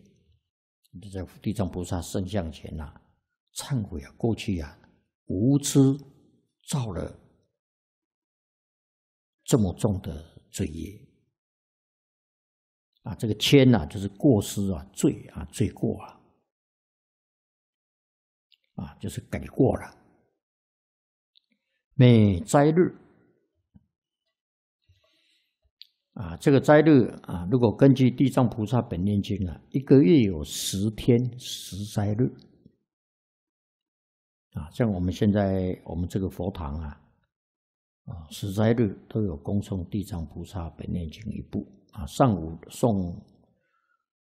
在地藏菩萨圣像前呐，忏悔啊，过去啊，无知造了这么重的罪业啊，这个欠呐，就是过失啊，罪啊，罪过啊，啊，就是改过了，每斋日。啊，这个斋日啊，如果根据《地藏菩萨本愿经》啊，一个月有十天十斋日。啊，像我们现在我们这个佛堂啊，啊十斋日都有恭送地藏菩萨本愿经》一部。啊，上午送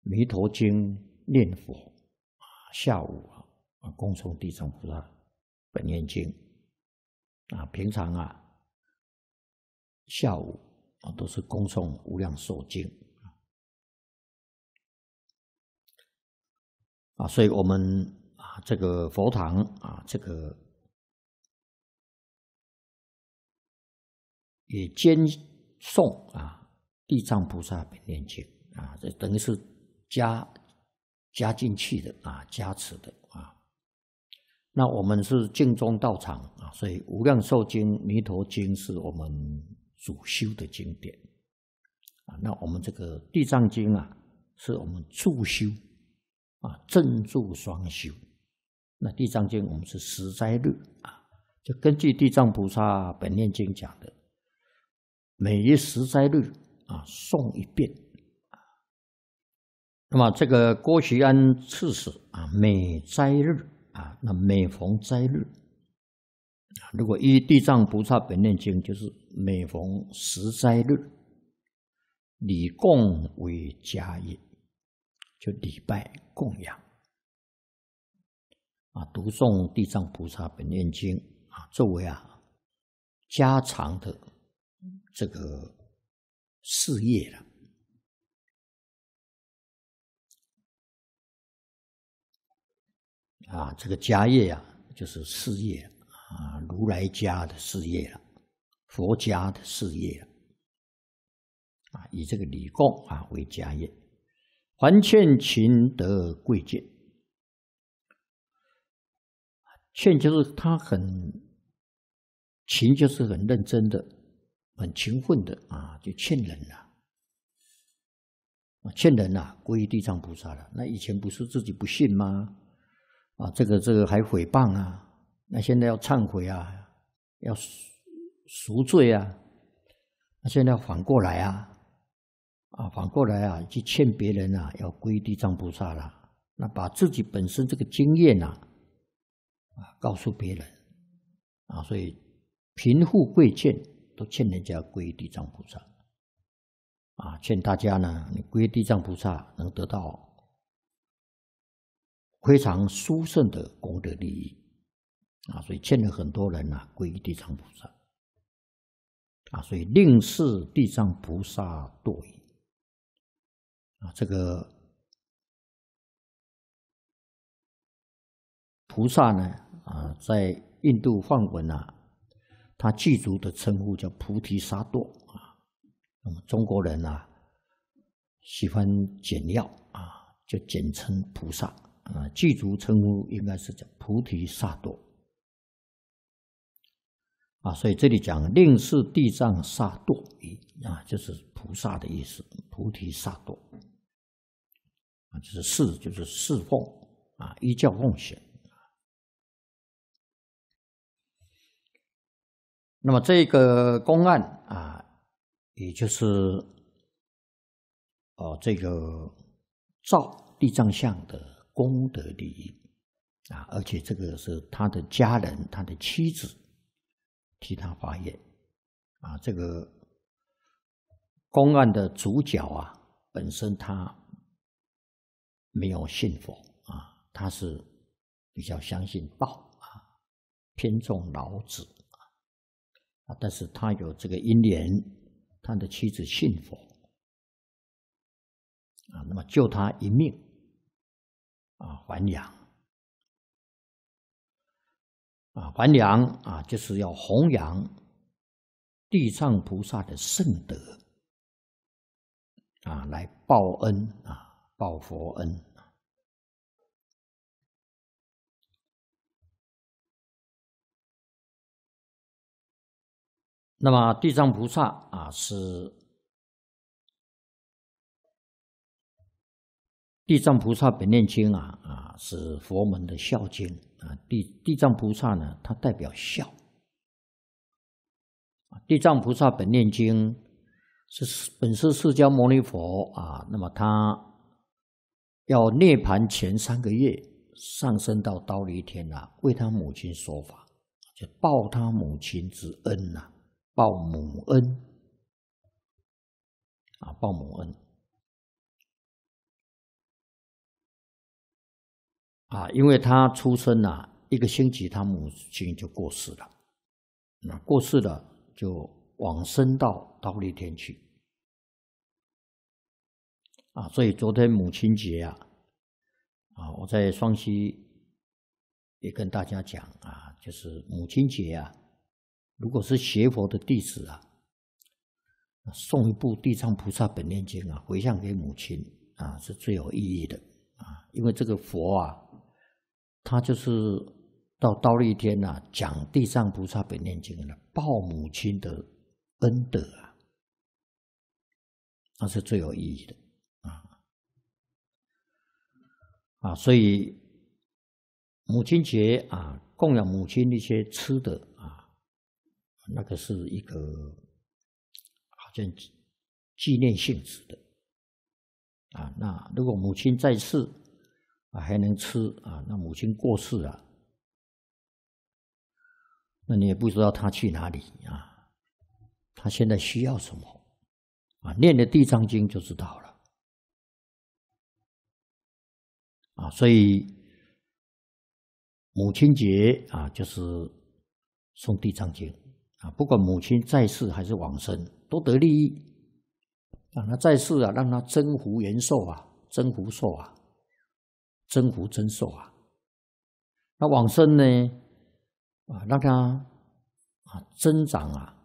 弥陀经》念佛，啊，下午啊啊恭送地藏菩萨本愿经》。啊，平常啊，下午。都是恭送无量寿经》啊，所以我们啊，这个佛堂啊，这个也兼诵啊《地藏菩萨本愿经》啊，这等于是加加进去的啊，加持的啊。那我们是净宗道场啊，所以《无量寿经》《弥陀经》是我们。主修的经典啊，那我们这个《地藏经》啊，是我们助修啊，正助双修。那《地藏经》我们是十斋日啊，就根据《地藏菩萨本愿经》讲的，每一十斋日啊，诵一遍。那么这个郭熙安刺史啊，每斋日啊，那每逢斋日。如果依《地藏菩萨本愿经》，就是每逢十斋日，礼供为家业，就礼拜供养。啊，读诵《地藏菩萨本愿经》啊，作为啊家常的这个事业了。啊，这个家业呀，就是事业。如来家的事业了，佛家的事业了，啊，以这个礼供啊为家业，还欠勤德贵贱，欠就是他很勤，就是很认真的，很勤奋的啊，就欠人了啊，欠人呐，皈依地藏菩萨了。那以前不是自己不信吗？啊，这个这个还诽谤啊。那现在要忏悔啊，要赎赎罪啊，那现在反过来啊，啊反过来啊，去劝别人啊，要归地藏菩萨了。那把自己本身这个经验呐，啊，告诉别人啊，所以贫富贵贱都劝人家归地藏菩萨，啊，劝大家呢，你归地藏菩萨能得到非常殊胜的功德利益。啊，所以欠了很多人呐，归地藏菩萨。啊，所以令是地藏菩萨堕也。啊，这个菩萨呢，啊，在印度梵文啊，他祭祖的称呼叫菩提萨埵啊。那么中国人呢，喜欢简要啊，就简称菩萨啊。祭祖称呼应该是叫菩提萨埵。啊，所以这里讲令是地藏萨埵，啊，就是菩萨的意思，菩提萨埵，啊，就是侍，就是侍奉，啊，依教奉行。那么这个公案啊，也就是，哦，这个造地藏像的功德利益啊，而且这个是他的家人，他的妻子。替他发言，啊，这个公案的主角啊，本身他没有信佛啊，他是比较相信道啊，偏重老子啊，但是他有这个因缘，他的妻子信佛啊，那么救他一命啊，还阳。啊，还阳啊，就是要弘扬地藏菩萨的圣德啊，来报恩啊，报佛恩。那么地藏菩萨啊，是《地藏菩萨本念经》啊啊，是佛门的孝经。啊，地地藏菩萨呢，他代表孝。地藏菩萨本念经是本是释迦牟尼佛啊，那么他要涅盘前三个月，上升到刀立天呐，为他母亲说法，就报他母亲之恩呐，报母恩啊，报母恩。啊，因为他出生呐，一个星期，他母亲就过世了。那过世了，就往生到忉利天去。啊，所以昨天母亲节啊，啊，我在双溪也跟大家讲啊，就是母亲节啊，如果是学佛的弟子啊，送一部《地藏菩萨本愿经》啊，回向给母亲啊，是最有意义的啊，因为这个佛啊。他就是到刀立天呐，讲地藏菩萨本念经了，报母亲的恩德啊，那是最有意义的啊啊，所以母亲节啊，供养母亲那些吃的啊，那个是一个好像纪念性质的啊。那如果母亲在世，还能吃啊？那母亲过世了，那你也不知道他去哪里啊？他现在需要什么啊？念了《地藏经》就知道了啊！所以母亲节啊，就是送《地藏经》啊，不管母亲在世还是往生，都得利益。让他在世啊，让他增福延寿啊，增福寿啊。增福增寿啊！那往生呢？啊，让他啊增长啊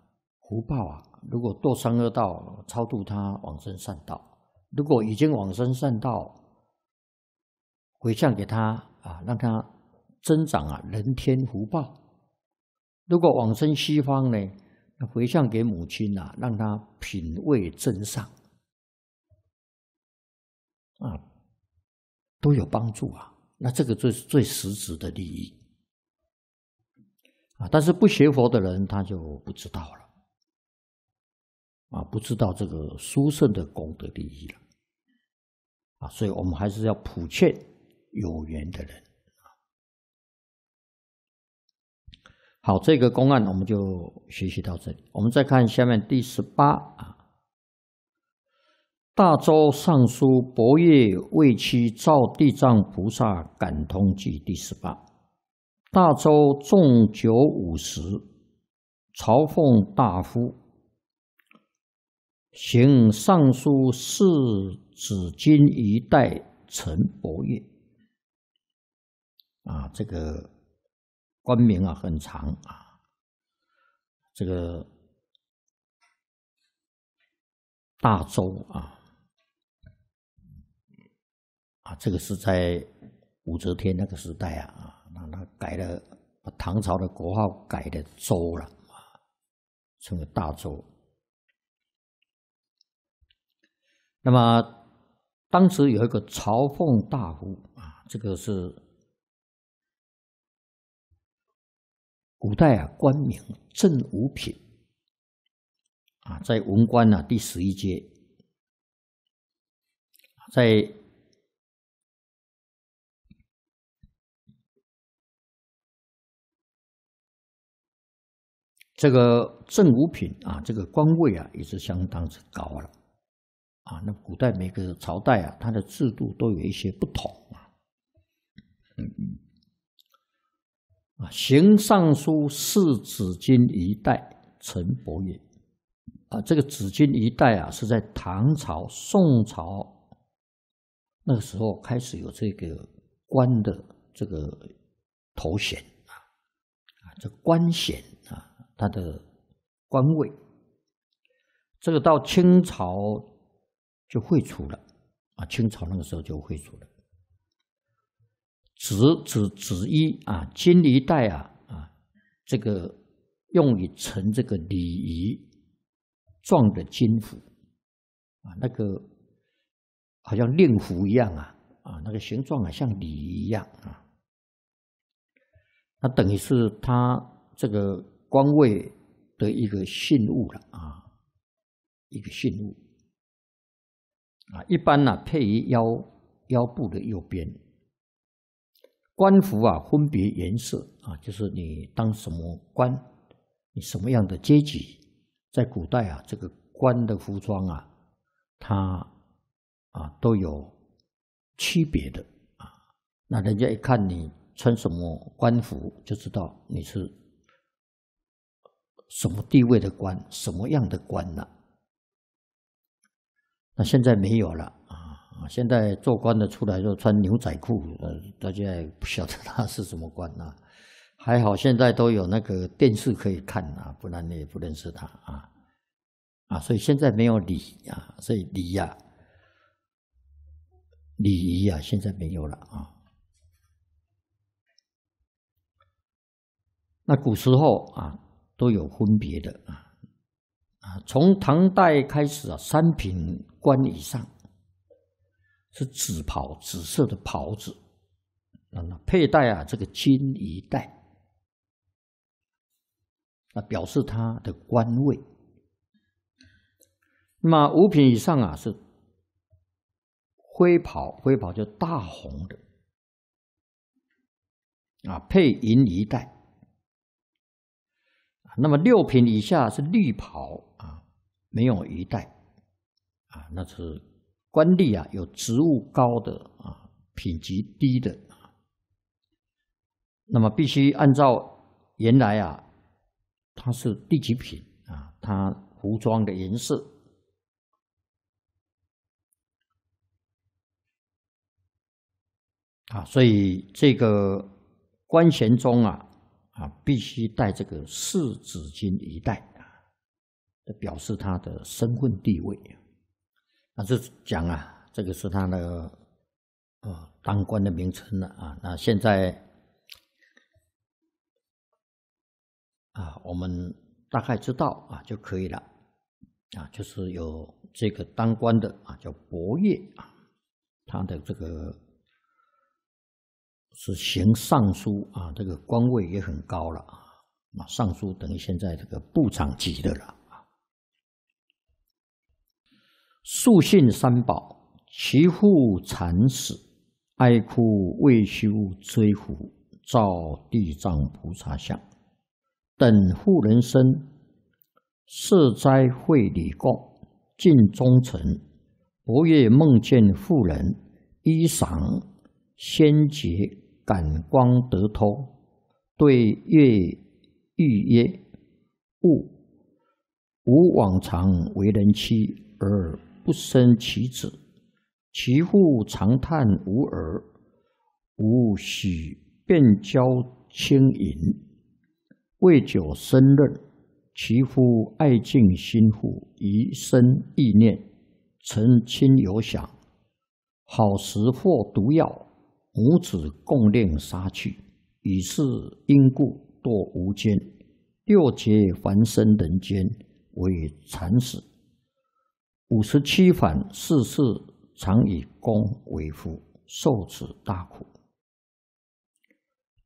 福报啊。如果堕三恶道，超度他往生善道；如果已经往生善道，回向给他啊，让他增长啊人天福报。如果往生西方呢，回向给母亲啊，让他品味真善啊。都有帮助啊，那这个就是最实质的利益啊。但是不学佛的人，他就不知道了啊，不知道这个殊胜的功德利益了啊。所以我们还是要普劝有缘的人。好，这个公案我们就学习到这里。我们再看下面第十八啊。大周尚书伯业为其造地藏菩萨感通记第十八。大周重九五十，朝奉大夫，行尚书世子金一代陈伯业。啊，这个官名啊很长啊，这个大周啊。这个是在武则天那个时代啊，啊，那那改了，把唐朝的国号改的周了，啊，称为大周。那么当时有一个朝奉大夫啊，这个是古代啊官名，正五品啊，在文官啊第十一阶，在。这个正五品啊，这个官位啊也是相当之高了，啊，那古代每个朝代啊，它的制度都有一些不同啊，嗯，啊，行尚书侍子金一代陈伯也。啊，这个子金一代啊，是在唐朝、宋朝那个时候开始有这个官的这个头衔啊，啊，这官衔。他的官位，这个到清朝就废除了啊！清朝那个时候就废除了。子子子衣啊，金彝带啊啊，这个用于成这个礼仪状的金服啊，那个好像令符一样啊啊，那个形状啊像礼一样啊，那等于是他这个。官位的一个信物了啊，一个信物啊，一般呢配于腰腰部的右边。官服啊，分别颜色啊，就是你当什么官，你什么样的阶级，在古代啊，这个官的服装啊，它啊都有区别的啊。那人家一看你穿什么官服，就知道你是。什么地位的官，什么样的官呢？那现在没有了啊！现在做官的出来，就穿牛仔裤，呃，大家也不晓得他是什么官啊？还好现在都有那个电视可以看啊，不然你也不认识他啊！啊，所以现在没有礼啊，所以礼呀、礼仪呀，现在没有了啊。那古时候啊。都有分别的啊啊！从唐代开始啊，三品官以上是紫袍，紫色的袍子，那佩戴啊这个金衣带，那表示他的官位。那么五品以上啊是灰袍，灰袍就大红的啊，配银一带。那么六品以下是绿袍啊，没有一代啊，那是官吏啊，有职务高的啊，品级低的，那么必须按照原来啊，他是第几品啊，他服装的颜色啊，所以这个官衔中啊。啊，必须带这个四子巾一带啊，表示他的身份地位。那是讲啊，这个是他的啊当官的名称了啊。那现在啊，我们大概知道啊就可以了啊，就是有这个当官的啊，叫伯业啊，他的这个。是行尚书啊，这个官位也很高了啊。那尚书等于现在这个部长级的了啊。素信三宝，其父惨死，哀哭未休，追福造地藏菩萨像，等护人生，世灾会礼告，尽忠诚。昨夜梦见妇人衣裳纤洁。感光得脱，对月欲曰：“吾吾往常为人妻而不生其子，其父常叹无儿，吾喜便交轻盈。未久生孕。其夫爱敬心腹，一生意念，成亲有想。好食或毒药。”母子共令杀去，以是因故堕无间，六劫凡生人间，为蚕使。五十七反世世常以功为夫，受此大苦。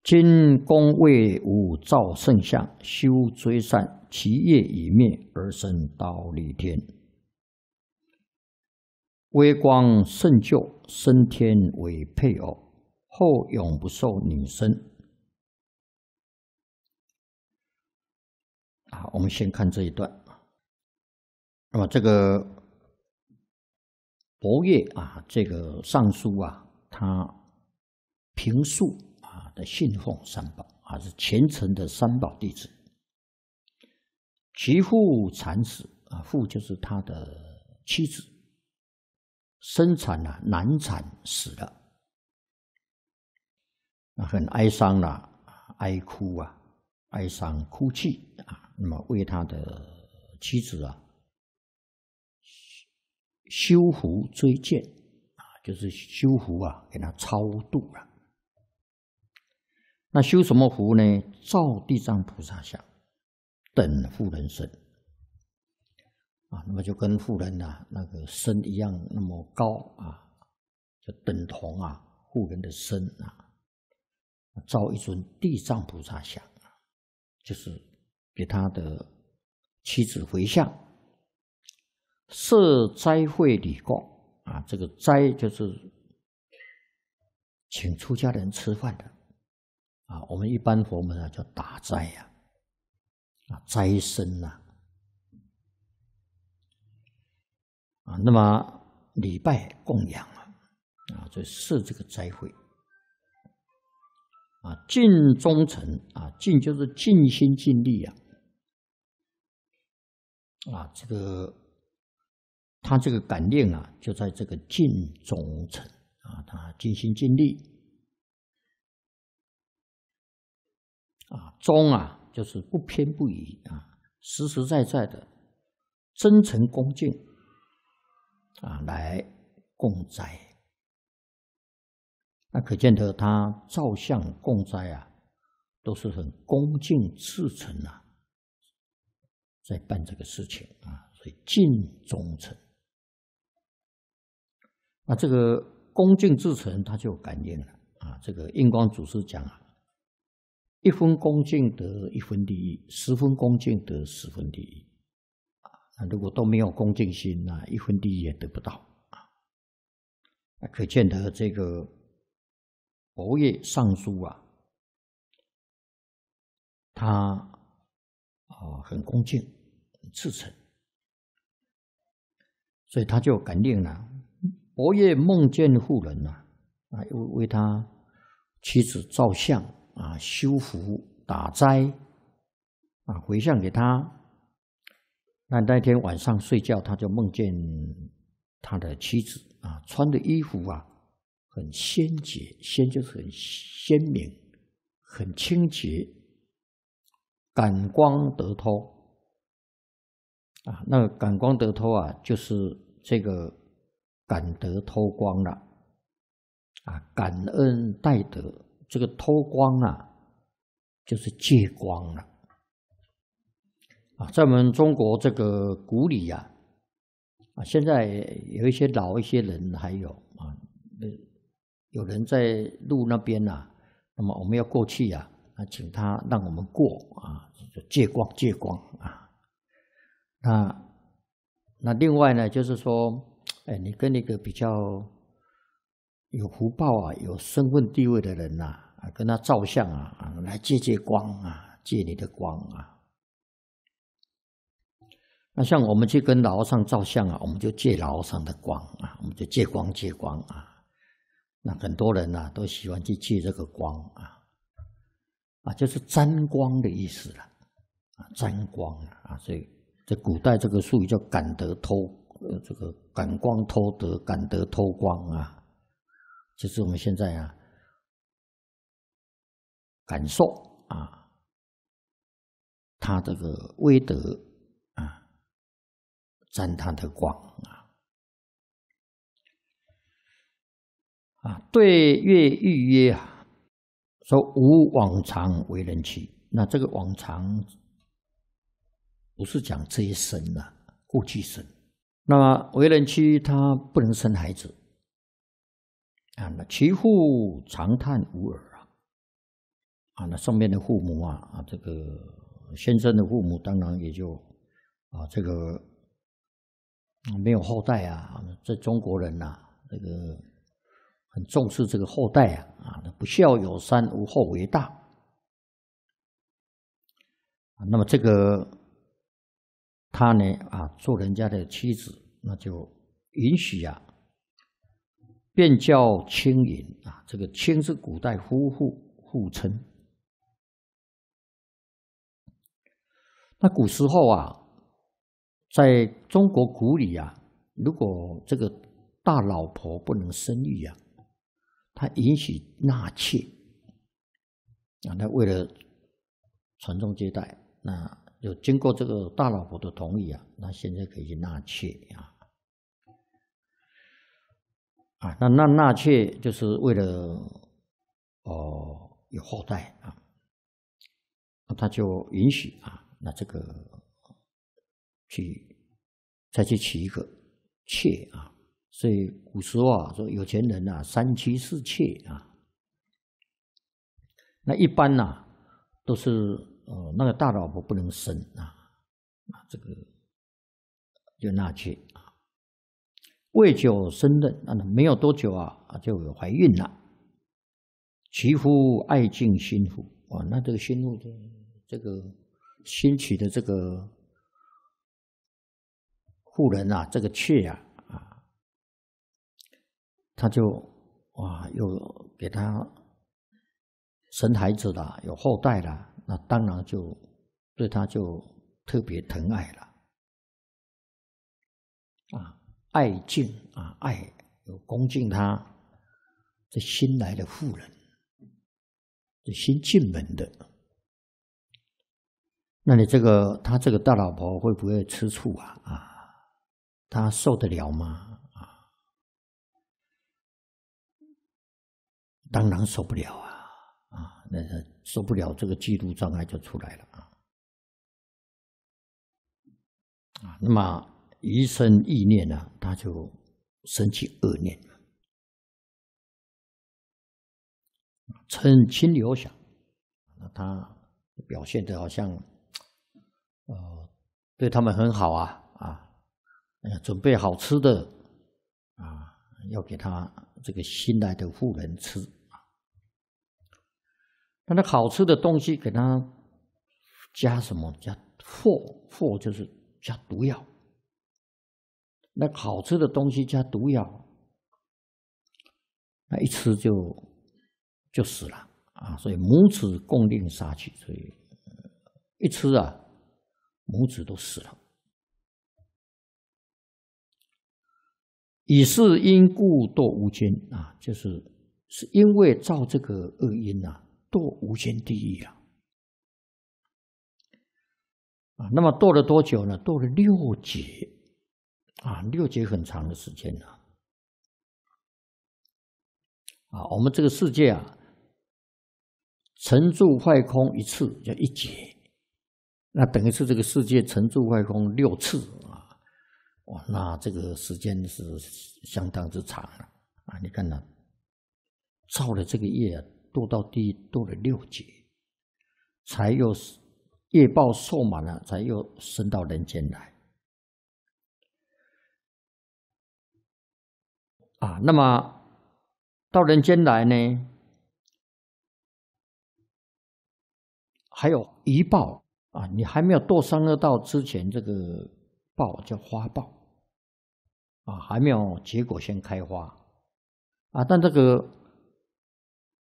今功为吾造圣相，修追善，其业已灭，而生道立天，微光圣旧，升天为配偶。后永不受女身啊！我们先看这一段。那么，这个伯业啊，这个尚书啊，他平素啊的信奉三宝啊，是虔诚的三宝弟子。其父惨死啊，父就是他的妻子，生产了，难产死了。很哀伤啊，哀哭啊，哀伤哭泣啊。那么为他的妻子啊，修修福追荐啊，就是修福啊，给他超度了。那修什么福呢？照地藏菩萨像，等富人身啊。那么就跟富人呐那个身一样那么高啊，就等同啊富人的身啊。造一尊地藏菩萨像，就是给他的妻子回向。设斋会礼供啊，这个斋就是请出家人吃饭的啊。我们一般佛门啊叫打斋呀，啊斋僧呐，啊那么礼拜供养啊，啊就设这个斋会。啊，尽忠诚啊，尽就是尽心尽力啊。啊，这个他这个感念啊，就在这个尽忠诚啊，他尽心尽力啊，忠啊，就是不偏不倚啊，实实在在的真诚恭敬啊，来供灾。那可见得他照相供斋啊，都是很恭敬至诚啊，在办这个事情啊，所以尽忠诚。那这个恭敬至诚，他就感应了啊。这个印光祖师讲啊，一分恭敬得一分利益，十分恭敬得十分利益啊。那如果都没有恭敬心那一分利益也得不到啊。那可见得这个。伯业上书啊，他啊很恭敬、很赤诚，所以他就肯定了。伯业梦见妇人呐，啊为为他妻子照相啊，修福打斋啊，回向给他。那那天晚上睡觉，他就梦见他的妻子啊，穿的衣服啊。很鲜洁，鲜就是很鲜明，很清洁。感光得脱啊，那个感光得脱啊，就是这个感得脱光了啊，感恩戴德，这个脱光啊，就是借光了啊。在我们中国这个古里呀，啊，现在有一些老一些人还有啊。有人在路那边呐，那么我们要过去呀，那请他让我们过啊，就借光借光啊。那那另外呢，就是说，哎，你跟那个比较有福报啊、有身份地位的人呐，啊，跟他照相啊，来借借光啊，借你的光啊。那像我们去跟老和尚照相啊，我们就借老和尚的光啊，我们就借光借光啊。那很多人呢都喜欢去借这个光啊啊，就是沾光的意思了啊，沾光啊！所以在古代这个术语叫“感得偷”呃，这个感光偷得，感得偷光啊，就是我们现在啊感受啊，他这个威德啊，沾他的光啊。啊，对月预曰啊，说无往常为人妻，那这个往常不是讲这一生啊，过去生。那么为人妻，她不能生孩子啊，那其父长叹无耳啊，啊，那上面的父母啊，啊，这个先生的父母当然也就啊，这个没有后代啊。这中国人呐，这个。很重视这个后代啊，啊，不孝有三，无后为大。啊，那么这个他呢，啊，做人家的妻子，那就允许呀，便叫亲云啊。这个亲是古代夫妇互称。那古时候啊，在中国古里啊，如果这个大老婆不能生育呀。他允许纳妾啊，那为了传宗接代，那就经过这个大老婆的同意啊，那现在可以去纳妾啊啊，那那纳妾就是为了哦有后代啊，那他就允许啊，那这个去再去娶一个妾啊。所以古时候啊，说有钱人呐，三妻四妾啊。那一般呐，都是呃那个大老婆不能生啊，啊这个就纳妾啊。未久生的，那没有多久啊，就有怀孕了。其夫爱敬新妇，啊，那这个新妇的这个新娶的这个妇人啊，这个妾啊。他就哇，又给他生孩子了，有后代了，那当然就对他就特别疼爱了，啊，爱敬啊，爱有恭敬他这新来的妇人，这新进门的，那你这个他这个大老婆会不会吃醋啊？啊，他受得了吗？当然受不了啊！啊，那受不了，这个嫉妒障碍就出来了啊！啊，那么一生意念呢，他就生起恶念，趁清流想，那他表现的好像，呃，对他们很好啊啊，准备好吃的啊，要给他这个新来的妇人吃。那那好吃的东西给它加什么？加祸祸就是加毒药。那好吃的东西加毒药，那一吃就就死了啊！所以母子共定杀气，所以一吃啊，母子都死了。以是因故堕无间啊，就是是因为造这个恶因啊。堕无间地狱啊！啊，那么堕了多久呢？堕了六劫啊，六劫很长的时间了。啊，我们这个世界啊，成住坏空一次叫一劫，那等于是这个世界成住坏空六次啊，哇，那这个时间是相当之长了啊！你看呢？造了这个业啊。堕到地，堕了六劫，才又业报受满了，才又升到人间来。啊，那么到人间来呢，还有一报啊，你还没有堕三恶道之前，这个报叫花报，啊，还没有结果先开花啊，但这个。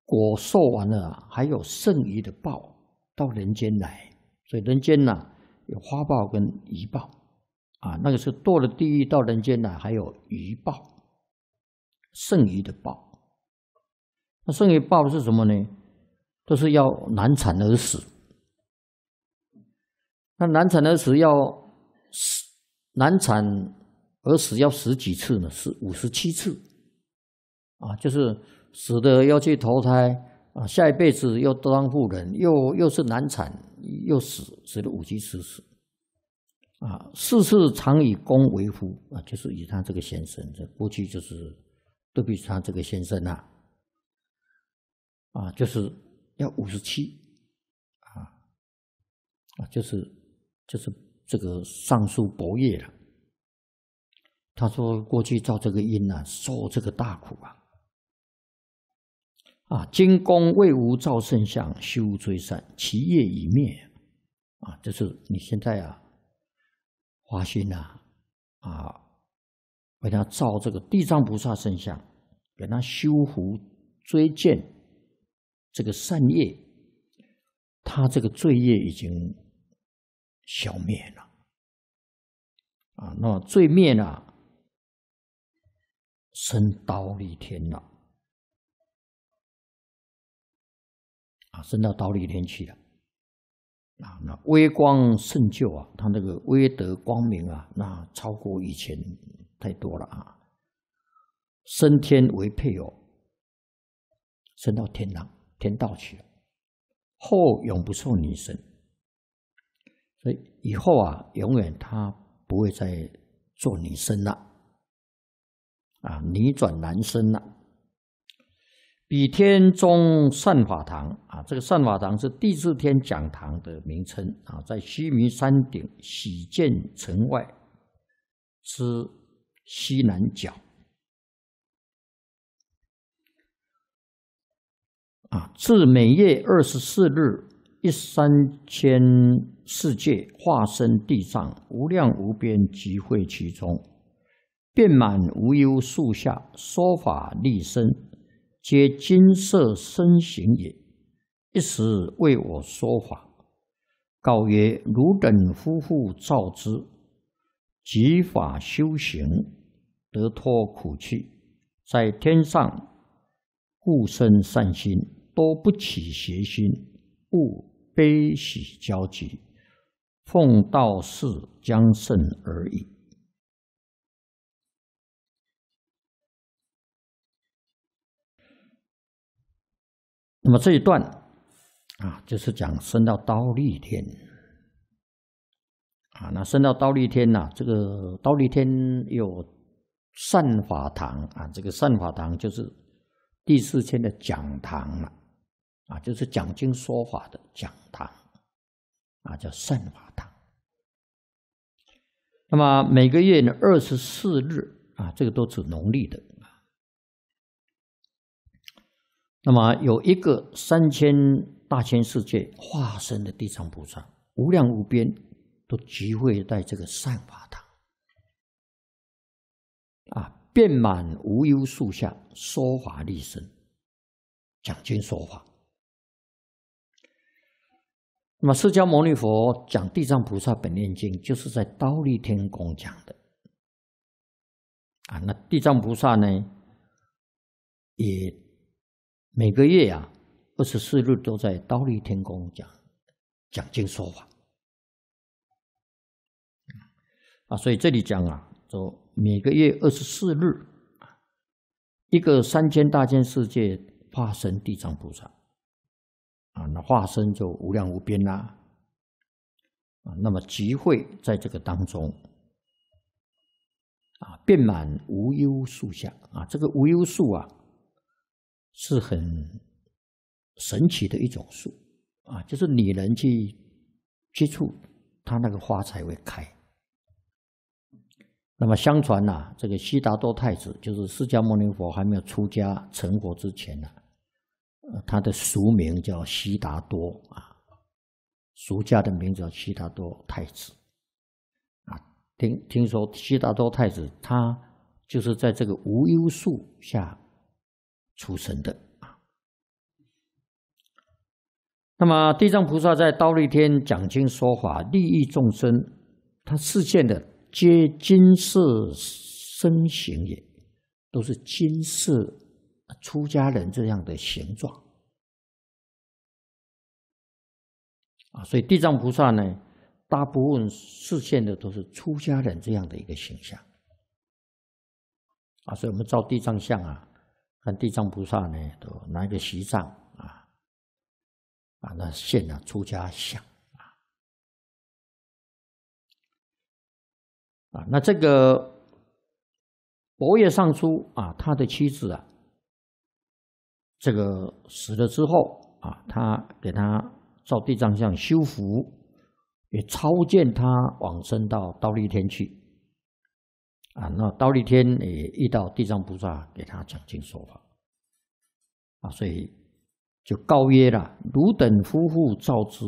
果受完了，还有剩余的报到人间来，所以人间呢有花报跟余报，啊，那个是堕了地狱到人间来，还有余报，剩余的报。那剩余报是什么呢？都是要难产而死。那难产而死要死，难产而死要死几次呢？是五十七次，啊，就是。死的要去投胎啊，下一辈子又当富人，又又是难产，又死，死了五七十四，啊，世事常以公为夫啊，就是以他这个先生，这过去就是对比他这个先生呐，啊，就是要五十七，啊，啊，就是就是这个尚书伯业了，他说过去造这个因呐，受这个大苦啊。啊，金功未无造圣相，修追善，其业已灭。啊，就是你现在啊，花心啊，啊，为他造这个地藏菩萨圣像，给他修福追荐这个善业，他这个罪业已经消灭了。啊，那罪灭了，升刀立天了。啊，升到道立天去了。啊，那微光胜旧啊，他那个微德光明啊，那超过以前太多了啊。升天为配偶，升到天堂天道去了。后永不受女身，所以以后啊，永远他不会再做女生了。啊，逆转男生了。比天中善法堂啊，这个善法堂是地四天讲堂的名称啊，在须弥山顶喜见城外之西南角啊，自每月二十四日一三千世界化身地上无量无边集会其中，遍满无忧树下说法立身。皆金色身形也，一时为我说法，告曰：“汝等夫妇造之，即法修行，得脱苦趣，在天上，故生善心，多不起邪心，故悲喜交集，奉道士将胜而已。”那么这一段，啊，就是讲升到刀立天，啊，那升到刀立天呐，这个刀立天有善法堂啊，这个善法堂就是第四天的讲堂了，啊，就是讲经说法的讲堂，啊，叫善法堂。那么每个月呢二十四日啊，这个都是农历的。那么有一个三千大千世界化身的地藏菩萨，无量无边，都集会在这个善法堂，啊，遍满无忧树下说法立身，讲经说法。那么释迦牟尼佛讲《地藏菩萨本愿经》，就是在刀立天宫讲的。啊，那地藏菩萨呢，也。每个月呀，二十四日都在刀立天宫讲讲经说法。啊，所以这里讲啊，说每个月二十四日，一个三千大千世界化身地藏菩萨，啊，那化身就无量无边啦。啊，那么集会在这个当中，啊，遍满无忧树下，啊，这个无忧树啊。是很神奇的一种树啊，就是你能去接触它，那个花才会开。那么，相传呐，这个悉达多太子，就是释迦牟尼佛还没有出家成佛之前呢，呃，他的俗名叫悉达多啊，俗家的名字叫悉达多太子啊。听听说悉达多太子，他就是在这个无忧树下。出生的啊，那么地藏菩萨在刀立天讲经说法利益众生，他示现的皆金色身形也，都是金色出家人这样的形状啊。所以地藏菩萨呢，大部分示现的都是出家人这样的一个形象啊。所以我们照地藏像啊。看地藏菩萨呢，都拿一个席上，啊，把那现了出家相啊啊，那这个博越尚书啊，他的妻子啊，这个死了之后啊，他给他照地藏像修福，也超荐他往生到倒立天去。啊，那到立天也遇到地藏菩萨，给他讲经说法，啊，所以就告曰了：“汝等夫妇造之，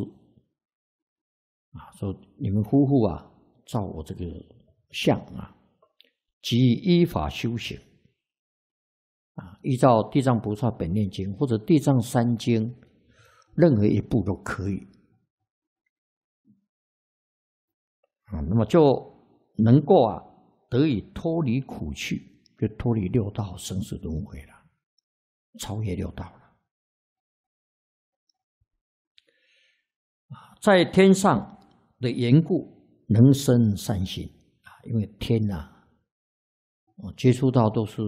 啊，说你们夫妇啊，造我这个像啊，即依法修行，啊，依照地藏菩萨本念经或者地藏三经，任何一部都可以，啊，那么就能够啊。”得以脱离苦趣，就脱离六道生死轮回了，超越六道了。在天上的缘故，能生善心啊，因为天呐，我接触到都是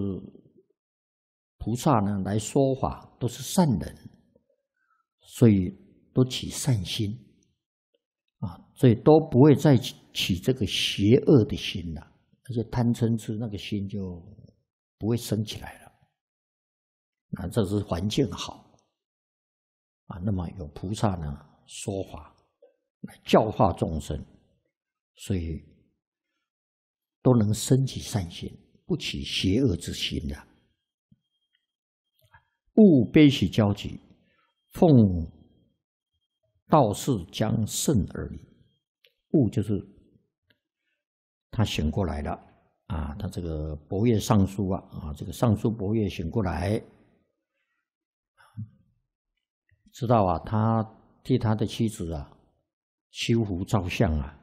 菩萨呢，来说法都是善人，所以都起善心啊，所以都不会再起这个邪恶的心了。那些贪嗔痴那个心就不会升起来了。啊，这是环境好，啊，那么有菩萨呢说法来教化众生，所以都能升起善心，不起邪恶之心的。勿悲喜交集，奉道士将圣而已。勿就是。他醒过来了，啊，他这个伯乐尚书啊，啊，这个尚书伯乐醒过来，知道啊，他替他的妻子啊，修福照相啊，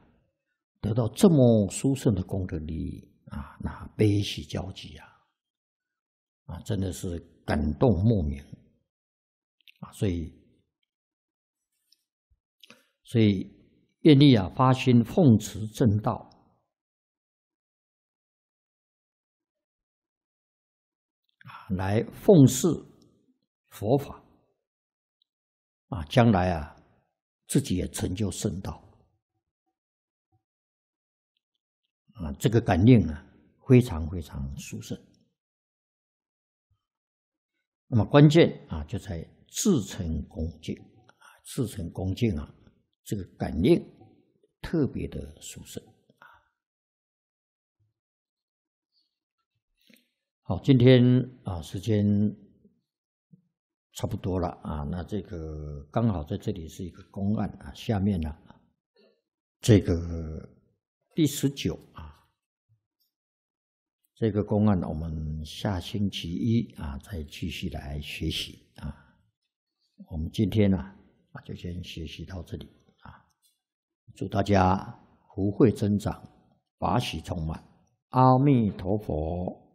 得到这么殊胜的功德利益啊，那悲喜交集啊，啊，真的是感动莫名啊，所以，所以愿力啊，发心奉持正道。来奉事佛法，啊，将来啊，自己也成就圣道，啊，这个感应啊，非常非常殊胜。那么关键啊，就在自诚恭敬啊，自诚恭敬啊，这个感应特别的殊胜。好，今天啊，时间差不多了啊。那这个刚好在这里是一个公案啊。下面呢，这个第十九啊，这个公案我们下星期一啊再继续来学习啊。我们今天呢啊就先学习到这里啊。祝大家福慧增长，法喜充满。阿弥陀佛。